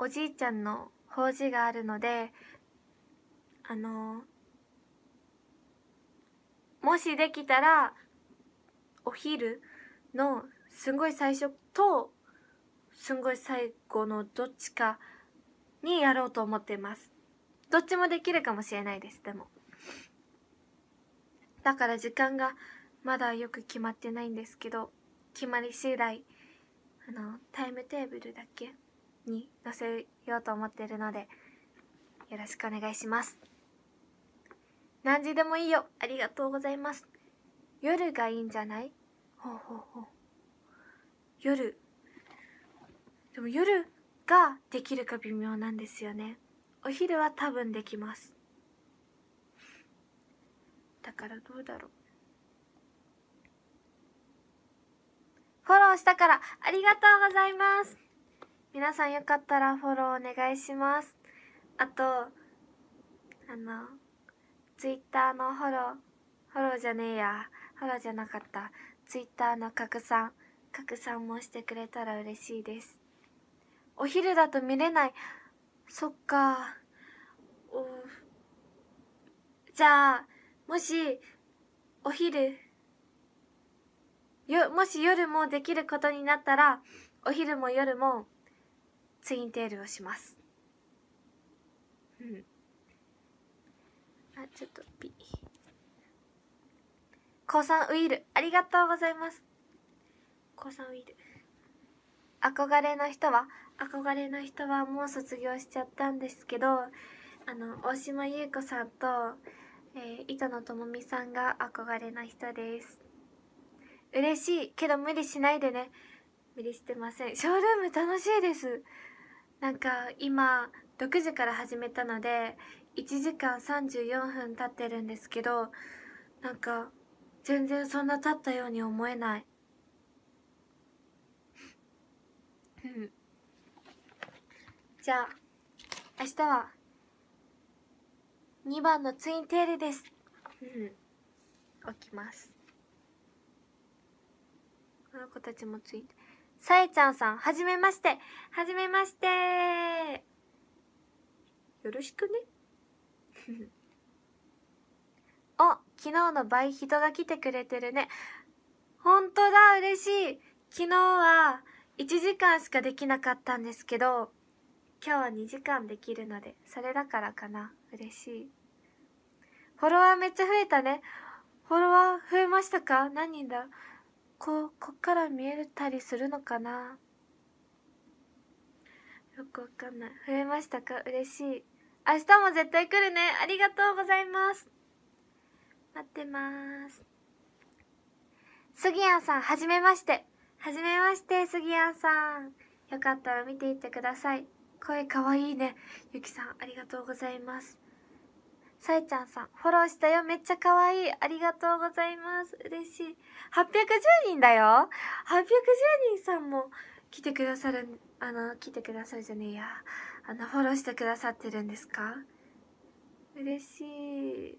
S1: おじいちゃんの法事があるのであのもしできたらお昼のすごい最初とすんごい最このどっちかにやろうと思ってますどっちもできるかもしれないですでもだから時間がまだよく決まってないんですけど決まり次第あのタイムテーブルだけに載せようと思ってるのでよろしくお願いします何時でもいいよありがとうございます夜がいいんじゃないほうほうほう夜でも夜ができるか微妙なんですよねお昼は多分できますだからどうだろうフォローしたからありがとうございます皆さんよかったらフォローお願いしますあとあのツイッターのフォローフォローじゃねえやフォローじゃなかったツイッターの拡散拡散もしてくれたら嬉しいですお昼だと見れない。そっか。おじゃあ、もし、お昼、よ、もし夜もできることになったら、お昼も夜も、ツインテールをします。うん。あ、ちょっとピ抗酸ウイル、ありがとうございます。コウサンウイル。憧れの人は憧れの人はもう卒業しちゃったんですけどあの大島優子さんと、えー、板野友美さんが憧れの人です嬉しいけど無理しないでね無理してませんショールーム楽しいですなんか今6時から始めたので1時間34分経ってるんですけどなんか全然そんな経ったように思えないじゃあ明日は2番のツインテールです、
S2: お起
S1: きますこの子たちもついてさえちゃんさんはじめましてはじめましてよろしくねお昨日の倍人が来てくれてるね本当だ嬉しい昨日は1時間しかできなかったんですけど今日は2時間できるのでそれだからかな嬉しいフォロワーめっちゃ増えたねフォロワー増えましたか何人だこうこっから見えたりするのかなよくわかんない増えましたか嬉しい明日も絶対来るねありがとうございます待ってます杉谷さんはじめましてはじめまして、杉谷さん。よかったら見ていってください。声かわいいね。ゆきさん、ありがとうございます。さえちゃんさん、フォローしたよ。めっちゃかわいい。ありがとうございます。嬉しい。810人だよ。810人さんも来てくださる、あの、来てくださるじゃねえや。あの、フォローしてくださってるんですか嬉しい。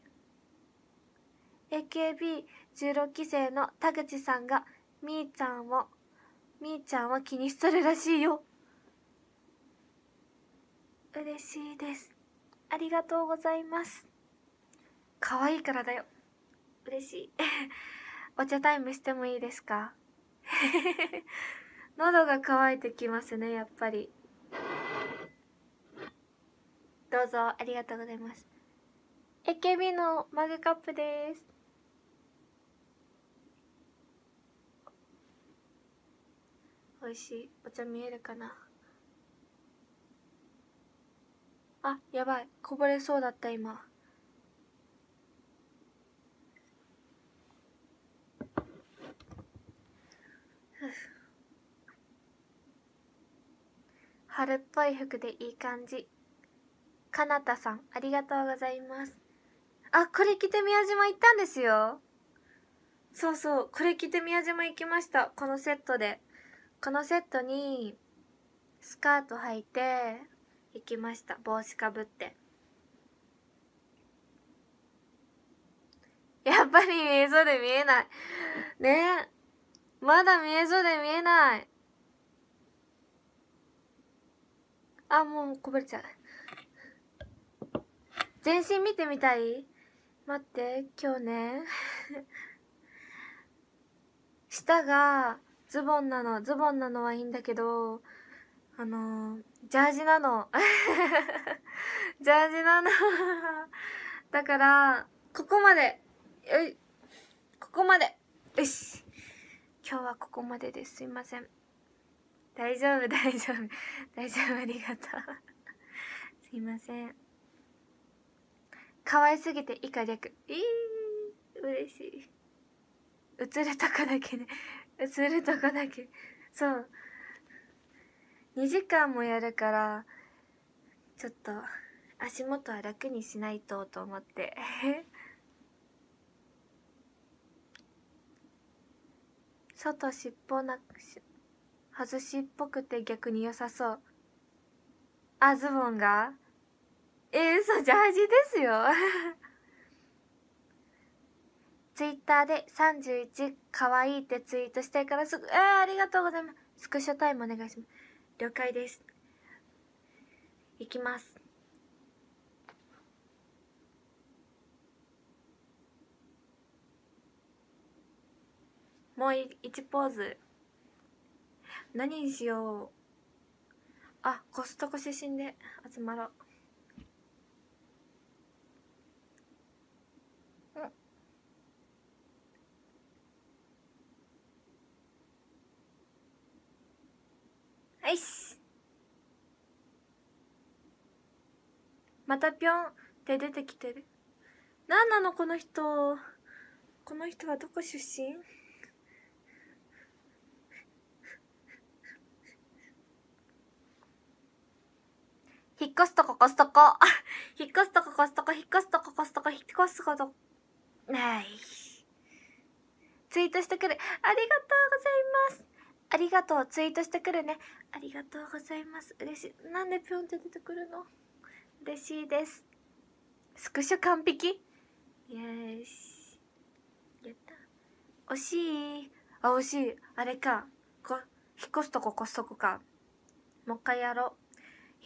S1: AKB16 期生の田口さんが、みーちゃんをみーちゃんは気にしとるらしいよ嬉しいですありがとうございます可愛いからだよ嬉しい お茶タイムしてもいいですか 喉が渇いてきますねやっぱりどうぞありがとうございます AKB のマグカップです美味しいお茶見えるかなあやばいこぼれそうだった今春っぽい服でいい感じかなたさんありがとうございますあこれ着て宮島行ったんですよそうそうこれ着て宮島行きましたこのセットでこのセットにスカート履いて行きました帽子かぶってやっぱり見えそうで見えないねまだ見えそうで見えないあもうこぼれちゃう全身見てみたい待って今日ね下がズボンなのズボンなのはいいんだけどあのー、ジャージなの ジャージなの だからここまでよいここまでよし今日はここまでですすいません大丈夫大丈夫大丈夫ありがとうすいません可愛すぎて以下略えい嬉しい映るとこだけね映るとこだけそう2時間もやるからちょっと足元は楽にしないとと思って 外尻尾なくし外しっぽくて逆に良さそうあズボンがえ嘘ジャージですよ ツイッターで31かわいいってツイートしてからすぐ、えー、ありがとうございます。スクショタイムお願いします。了解です。いきます。もう1ポーズ。何にしよう。あ、コストコ出身で集まろう。はいっまたぴょんって出てきてる何なのこの人この人はどこ出身引っ越すとこコすとコ 引っ越すとこコすとコ引っ越すとこコすとコ引っ越すことないツイートしてくるありがとうございますありがとうツイートしてくるねありがとうございます嬉しいなんでぴょんって出てくるの嬉しいですスクショ完璧よしやった惜しいあ惜しいあれかこ引っ越すとこコストコかもう一回やろ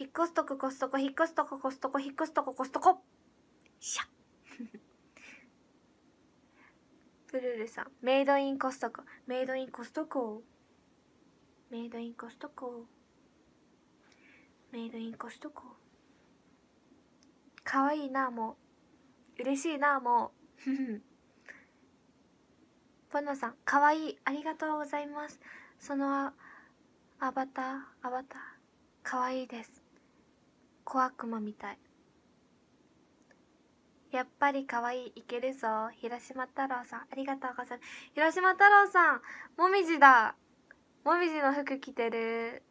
S1: う引っ越すとこコストコ引っ越すとこコストコ引っ越すとこコストコしゃプルルさんメイドインコストコメイドインコストコメイドインコストコメイドインコストコかわいいなもう嬉しいなもうンナ さんかわいいありがとうございますそのアバターアバターかわいいです小悪魔みたいやっぱり可愛いいけるぞ広島太郎さんありがとうございます広島太郎さんもみじだもみじの服着てる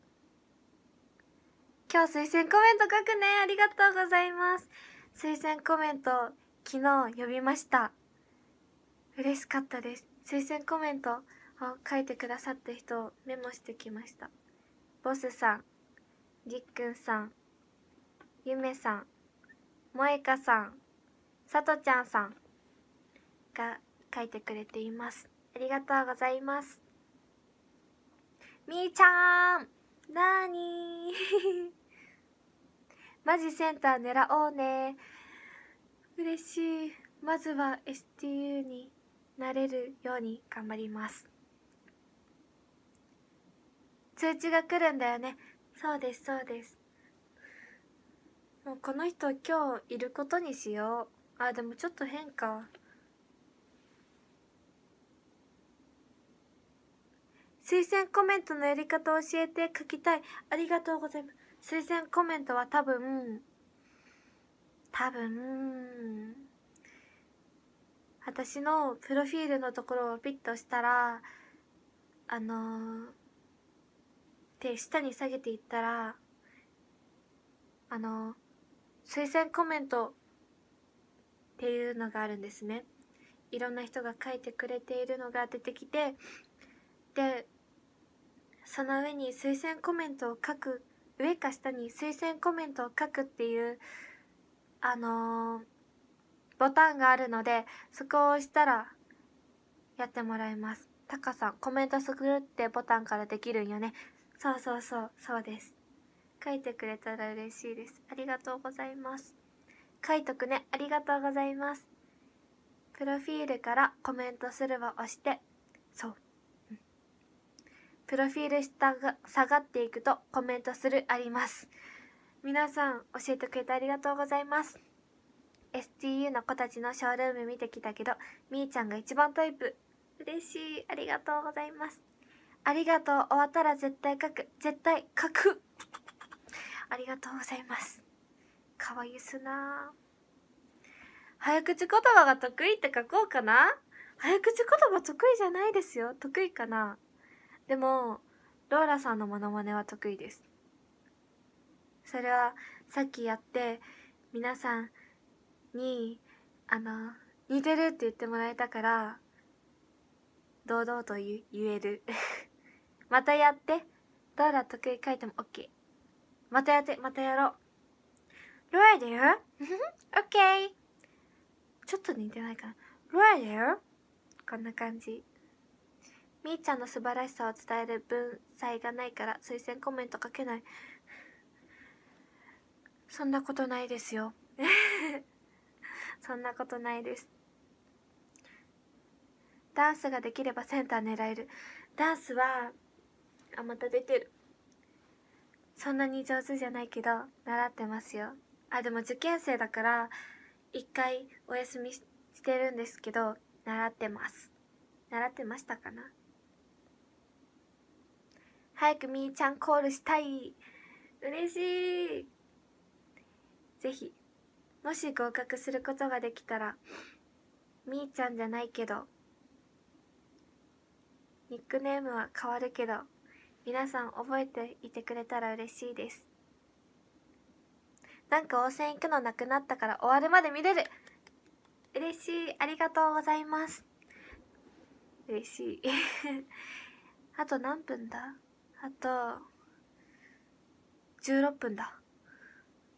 S1: 今日推薦コメント書くねありがとうございます推薦コメント昨日呼びました嬉しかったです推薦コメントを書いてくださった人をメモしてきましたボスさんりっくんさんゆめさん萌えかさんさとちゃんさんが書いてくれていますありがとうございますみーちゃんなーにー マジセンター狙おうね嬉しいまずは STU になれるように頑張ります通知が来るんだよねそうですそうですもうこの人今日いることにしようあでもちょっと変か推薦コメントのやり方を教えて書きたい。ありがとうございます。推薦コメントは多分、多分、私のプロフィールのところをピッとしたら、あのー、で、下に下げていったら、あのー、推薦コメントっていうのがあるんですね。いろんな人が書いてくれているのが出てきてでその上に推薦コメントを書く上か下に推薦コメントを書くっていうあのー、ボタンがあるのでそこを押したらやってもらいますタカさんコメントするってボタンからできるんよねそうそうそうそうです書いてくれたら嬉しいですありがとうございます書いとくねありがとうございますプロフィールからコメントするを押してそうプロフィール下が下がっていくとコメントするあります。皆さん教えてくれてありがとうございます。STU の子たちのショールーム見てきたけど、みーちゃんが一番タイプ。嬉しい。ありがとうございます。ありがとう。終わったら絶対書く。絶対書く。ありがとうございます。かわゆすな早口言葉が得意って書こうかな早口言葉得意じゃないですよ。得意かなでもローラさんのモノマネは得意ですそれはさっきやって皆さんにあの似てるって言ってもらえたから堂々と言える またやってローラ得意書いても OK またやってまたやろうローラだよ OK ちょっと似てないかなローラだよこんな感じみーちゃんの素晴らしさを伝える文才がないから推薦コメント書けないそんなことないですよ そんなことないですダンスができればセンター狙えるダンスはあまた出てるそんなに上手じゃないけど習ってますよあでも受験生だから一回お休みしてるんですけど習ってます習ってましたかな早くみーちゃんコールしたい嬉しいぜひもし合格することができたらみーちゃんじゃないけどニックネームは変わるけど皆さん覚えていてくれたら嬉しいですなんか温泉行くのなくなったから終わるまで見れる嬉しいありがとうございます嬉しい あと何分だあと16分だ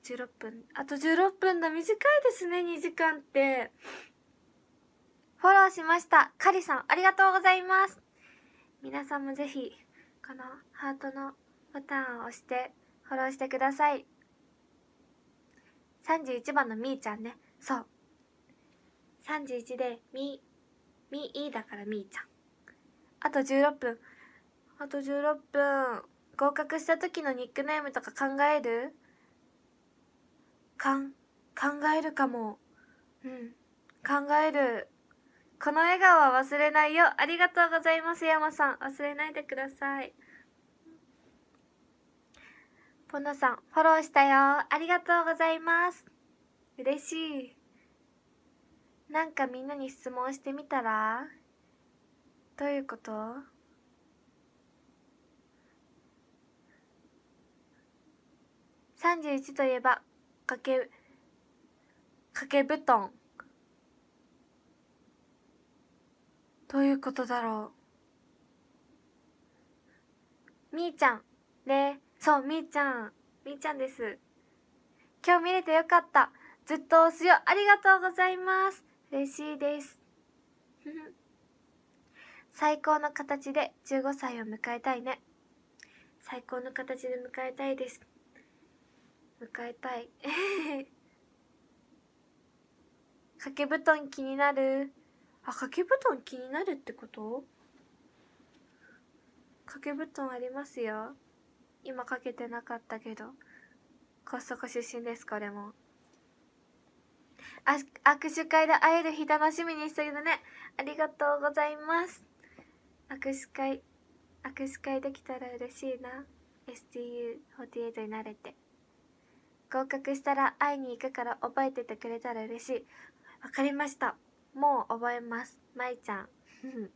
S1: 16分あと16分だ短いですね2時間ってフォローしましたカリさんありがとうございます皆さんもぜひこのハートのボタンを押してフォローしてください31番のみーちゃんねそう31でみみーだからみーちゃんあと16分あと16分合格した時のニックネームとか考えるかん考えるかもうん考えるこの笑顔は忘れないよありがとうございます山さん忘れないでくださいポナさんフォローしたよありがとうございます嬉しいなんかみんなに質問してみたらどういうこと31といえば掛け掛け布団どういうことだろうみーちゃんねそうみーちゃんみーちゃんです今日見れてよかったずっと推すよありがとうございます嬉しいです最高の形で15歳を迎えたいね最高の形で迎えたいです迎えたい 掛け布団気になるあ掛け布団気になるってこと掛け布団ありますよ今かけてなかったけどコストコ出身ですこれもあ握手会で会える日楽しみにしてるねありがとうございます握手会握手会できたら嬉しいな STU48 になれて。合格したら会いに行くから覚えててくれたら嬉しいわかりましたもう覚えますまいちゃん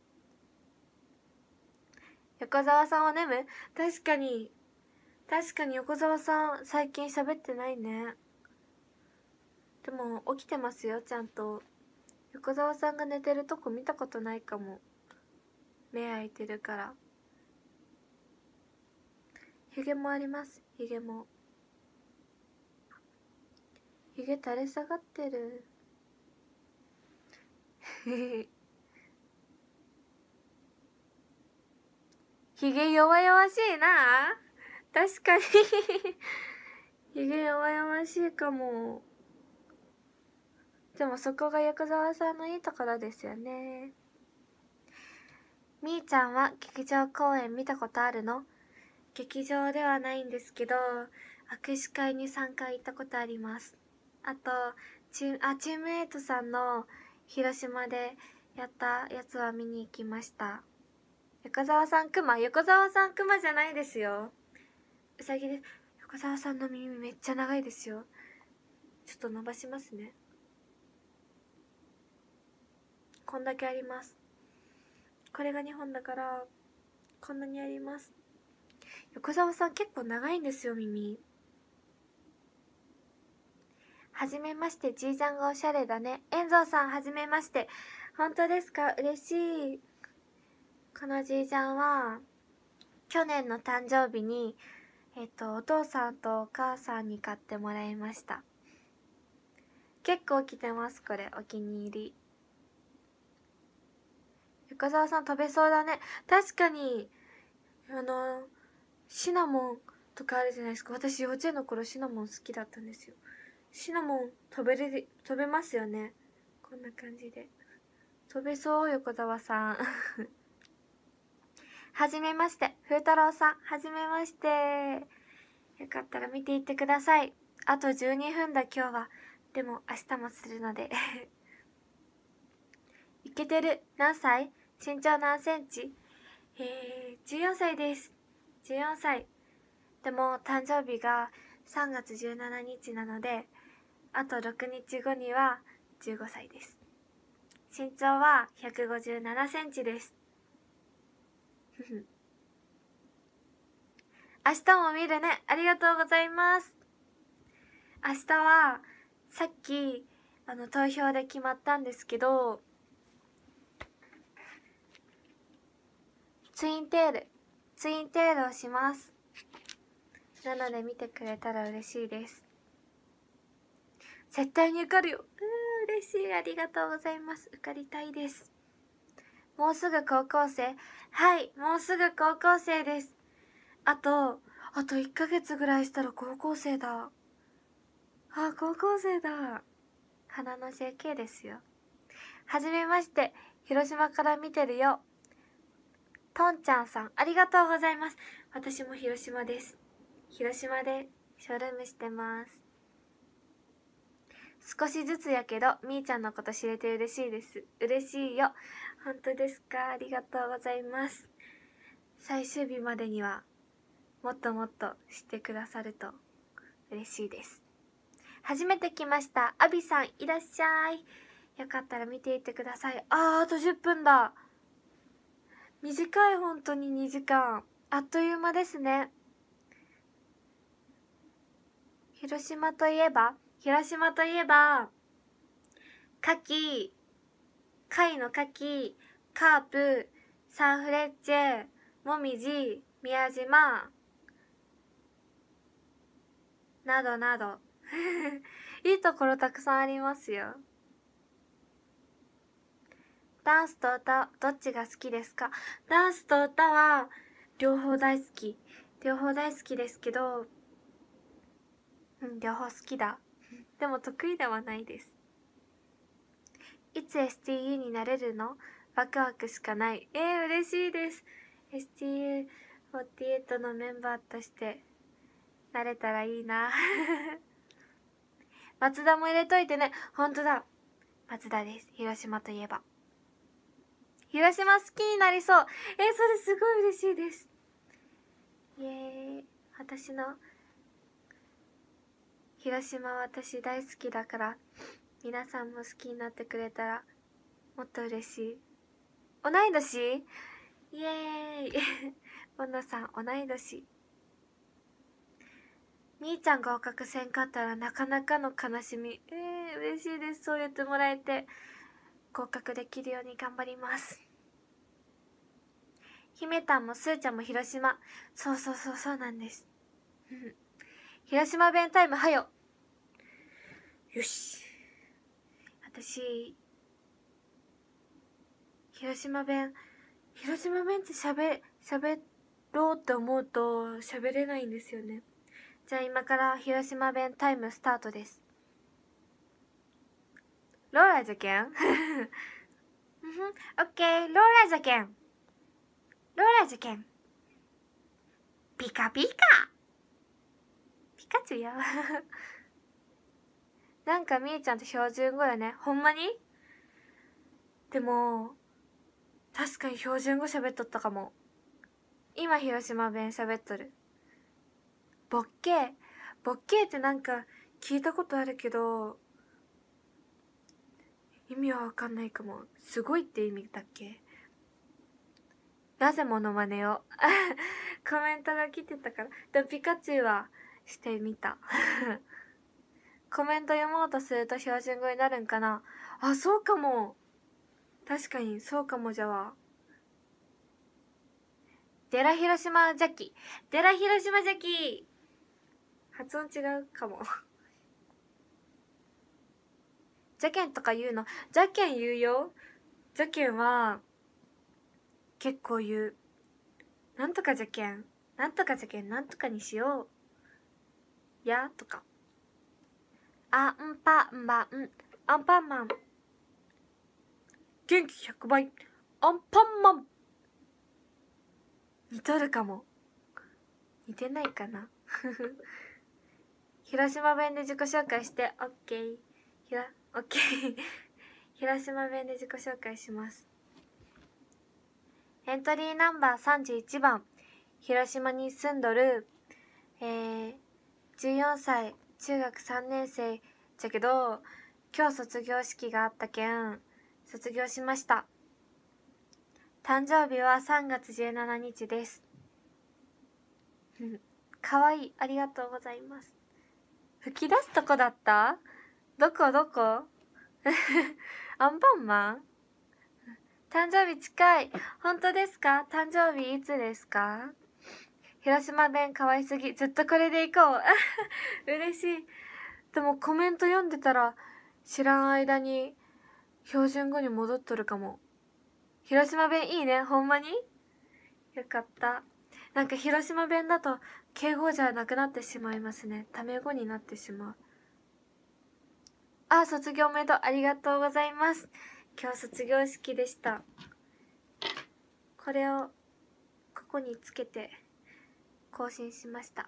S1: 横澤さんはねむ確かに確かに横澤さん最近喋ってないねでも起きてますよちゃんと横澤さんが寝てるとこ見たことないかも目開いてるからひげもありますひげもひげ垂れ下がってる ひげ弱々しいな確かに ひげ弱々しいかもでもそこが横沢さんのいいところですよねみーちゃんは劇場公演見たことあるの劇場ではないんですけど握手会に3回行ったことありますあとチあチームエイトさんの広島でやったやつは見に行きました横澤さんクマ横澤さんクマじゃないですようさぎです横澤さんの耳めっちゃ長いですよちょっと伸ばしますねこんだけありますこれが2本だからこんなにあります横澤さん結構長いんですよ耳はじめまして、じいちゃんがおしゃれだね。遠藤さん、はじめまして。本当ですか嬉しい。このじいちゃんは、去年の誕生日に、えっと、お父さんとお母さんに買ってもらいました。結構着てます、これ。お気に入り。横澤さん飛べそうだね。確かに、あの、シナモンとかあるじゃないですか。私幼稚園の頃シナモン好きだったんですよ。シナモン飛べれ飛べますよねこんな感じで飛べそう横澤さん はじめまして風太郎さんはじめましてよかったら見ていってくださいあと12分だ今日はでも明日もするのでいけ てる何歳身長何センチえー、14歳です14歳でも誕生日が3月17日なのであと6日後には15歳です身長は157センチです明日も見るねありがとうございます明日はさっきあの投票で決まったんですけどツインテールツインテールをしますなので見てくれたら嬉しいです絶対に受かるよう嬉しいありがとうございます受かりたいですもうすぐ高校生はいもうすぐ高校生ですあとあと1ヶ月ぐらいしたら高校生だあ高校生だ花の JK ですよはじめまして広島から見てるよとんちゃんさんありがとうございます私も広島です広島でショールームしてます少しずつやけどみーちゃんのこと知れて嬉しいです嬉しいよ本当ですかありがとうございます最終日までにはもっともっと知ってくださると嬉しいです初めて来ましたアビさんいらっしゃいよかったら見ていってくださいあーあと10分だ短い本当に2時間あっという間ですね広島といえば広島といえば牡蠣貝の牡蠣カープサンフレッチェもみじ宮島などなど いいところたくさんありますよダンスと歌どっちが好きですかダンスと歌は両方大好き両方大好きですけどうん両方好きだでも得意ではないです。いつ STU になれるのワクワクしかない。えー、嬉しいです。STU48 のメンバーとしてなれたらいいな。松田も入れといてね。ほんとだ。松田です。広島といえば。広島好きになりそう。えー、それすごい嬉しいです。イエーイ。私の広島は私大好きだから皆さんも好きになってくれたらもっと嬉しい同い年イエーイボンナさん同い年みーちゃん合格せんかったらなかなかの悲しみえー、嬉しいですそう言ってもらえて合格できるように頑張ります姫たんもすーちゃんも広島そうそうそうそうなんです広島弁タイムはよよし私広島弁広島弁ってしゃべしゃべろうって思うとしゃべれないんですよねじゃあ今から広島弁タイムスタートですローラじゃけん オッケーローラじゃけんローラじゃけんピカピカピカチュウやなんかみーちゃんと標準語よねほんまにでも確かに標準語喋っとったかも今広島弁喋っとるボッケーボッケーってなんか聞いたことあるけど意味はわかんないかもすごいって意味だっけなぜモノマネを コメントが来てたからでもピカチュウはしてみたコメント読もうとすると標準語になるんかなあ、そうかも。確かに、そうかもじゃわ。デラ広島ジャッキ。デラ広島ジャッキ。発音違うかも。じゃけんとか言うの。じゃけん言うよ。じゃけんは、結構言う。なんとかじゃけん。なんとかじゃけん、なんとかにしよう。や、とか。アンパンマンアンパンマン元気100倍アンパンマン似とるかも似てないかな広島弁で自己紹介して OK ひら広島弁で自己紹介しますエントリーナンバー31番広島に住んどる、えー、14歳中学3年生じゃけど今日卒業式があったけん卒業しました誕生日は3月17日ですかわ いいありがとうございます吹き出すとこだったどこどこ アンパンマン誕生日近い本当ですか誕生日いつですか広島弁かわいすぎずっとこれでいこう 嬉しいでもコメント読んでたら知らん間に標準語に戻っとるかも広島弁いいねほんまによかったなんか広島弁だと敬語じゃなくなってしまいますねタメ語になってしまうあ卒業おめでとうありがとうございます今日卒業式でしたこれをここにつけて更新しました。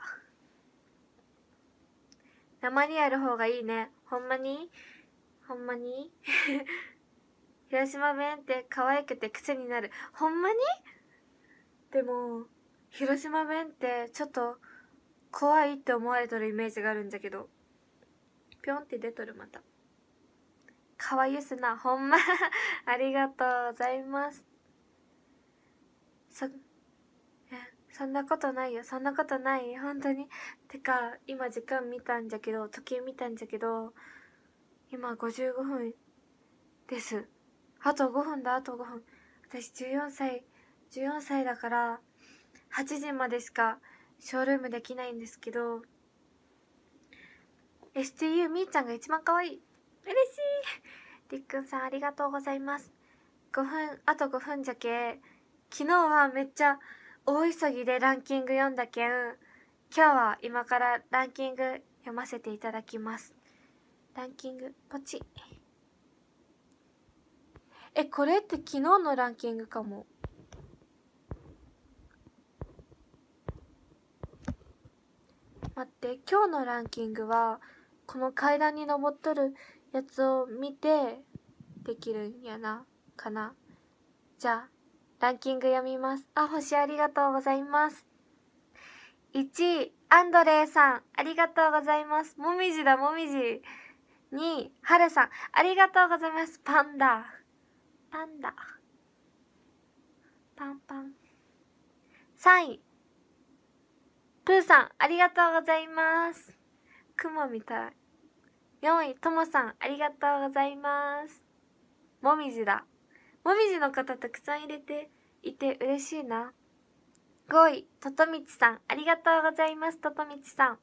S1: 生にある方がいいね。ほんまにほんまに 広島弁って可愛くて癖になる。ほんまにでも、広島弁ってちょっと怖いって思われとるイメージがあるんだけど。ぴょんって出とるまた。可愛ゆすな、ほんま。ありがとうございます。そ、そんなことないよそんなことない本当にてか今時間見たんじゃけど時計見たんじゃけど今55分ですあと5分だあと5分私14歳14歳だから8時までしかショールームできないんですけど STU みーちゃんが一番可愛い嬉しいりっくんさんありがとうございます5分あと5分じゃけ昨日はめっちゃ大急ぎでランキング読んだけん今日は今からランキング読ませていただきますランキングポチえこれって昨日のランキングかも待って今日のランキングはこの階段に登っとるやつを見てできるんやなかなじゃあランキング読みます。あ、星ありがとうございます。1位、アンドレイさん、ありがとうございます。もみじだ、もみじ。2位、はるさん、ありがとうございます。パンダ。パンダ。パンパン。3位、プーさん、ありがとうございます。雲みたい。4位、ともさん、ありがとうございます。もみじだ。もみじの方たくさん入れていて嬉しいな。5位、ととみちさん。ありがとうございます、ととみちさん。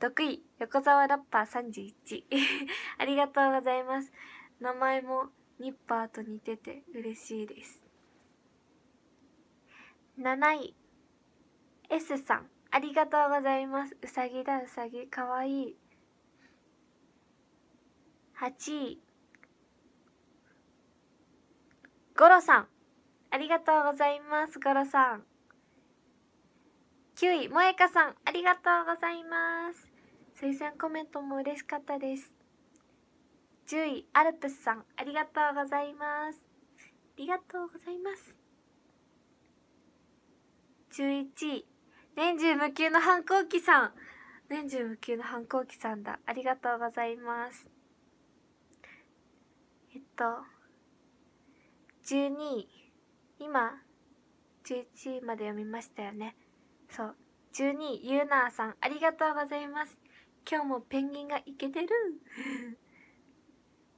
S1: 6位、横澤ラッパー31。ありがとうございます。名前もニッパーと似てて嬉しいです。7位、S さん。ありがとうございます。うさぎだ、うさぎ。かわいい。8位、ゴロさん。ありがとうございます、ゴロさん。9位、萌香さん。ありがとうございます。推薦コメントも嬉しかったです。10位、アルプスさん。ありがとうございます。ありがとうございます。11位、年中無休の反抗期さん。年中無休の反抗期さんだ。ありがとうございます。えっと、12位今11位まで読みましたよねそう12位ゆうなさんありがとうございます今日もペンギンがいけてる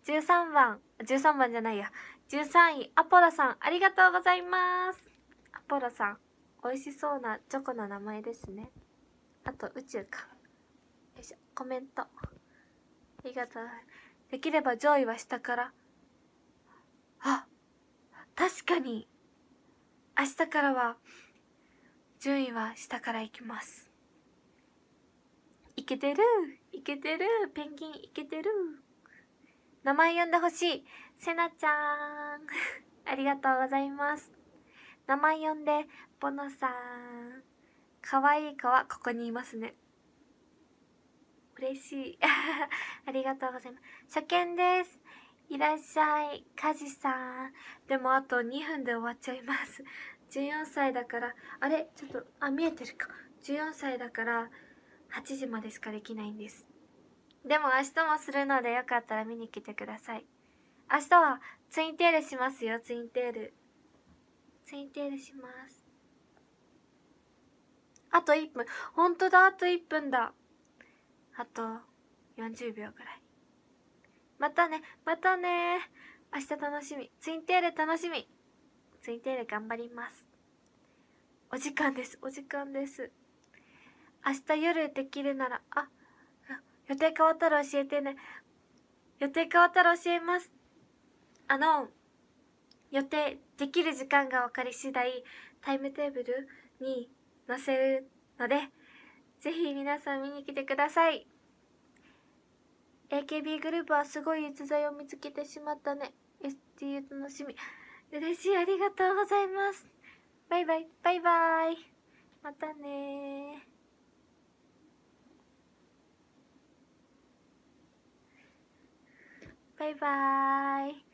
S1: 13 番13番じゃないや13位アポロさんありがとうございますアポロさん美味しそうなチョコの名前ですねあと宇宙かよいしょコメントありがとうできれば上位は下からあ確かに明日からは順位は下からいきますいけてるいけてるペンギンいけてる名前呼んでほしいせなちゃん ありがとうございます名前呼んでボノさんかわいい子はここにいますね嬉しい ありがとうございます初見ですいらっしゃい、カジさん。でもあと2分で終わっちゃいます。14 歳だから、あれちょっと、あ、見えてるか。14歳だから、8時までしかできないんです。でも明日もするので、よかったら見に来てください。明日はツインテールしますよ、ツインテール。ツインテールします。あと1分。ほんとだ、あと1分だ。あと40秒ぐらい。またね、またね。明日楽しみ。ツインテール楽しみ。ツインテール頑張ります。お時間です、お時間です。明日夜できるなら、あ、予定変わったら教えてね。予定変わったら教えます。あの、予定できる時間が分かり次第、タイムテーブルに載せるので、ぜひ皆さん見に来てください。AKB グループはすごい逸材を見つけてしまったね STU 楽しみ嬉しいありがとうございますバイバイバイバイまたねバイバイ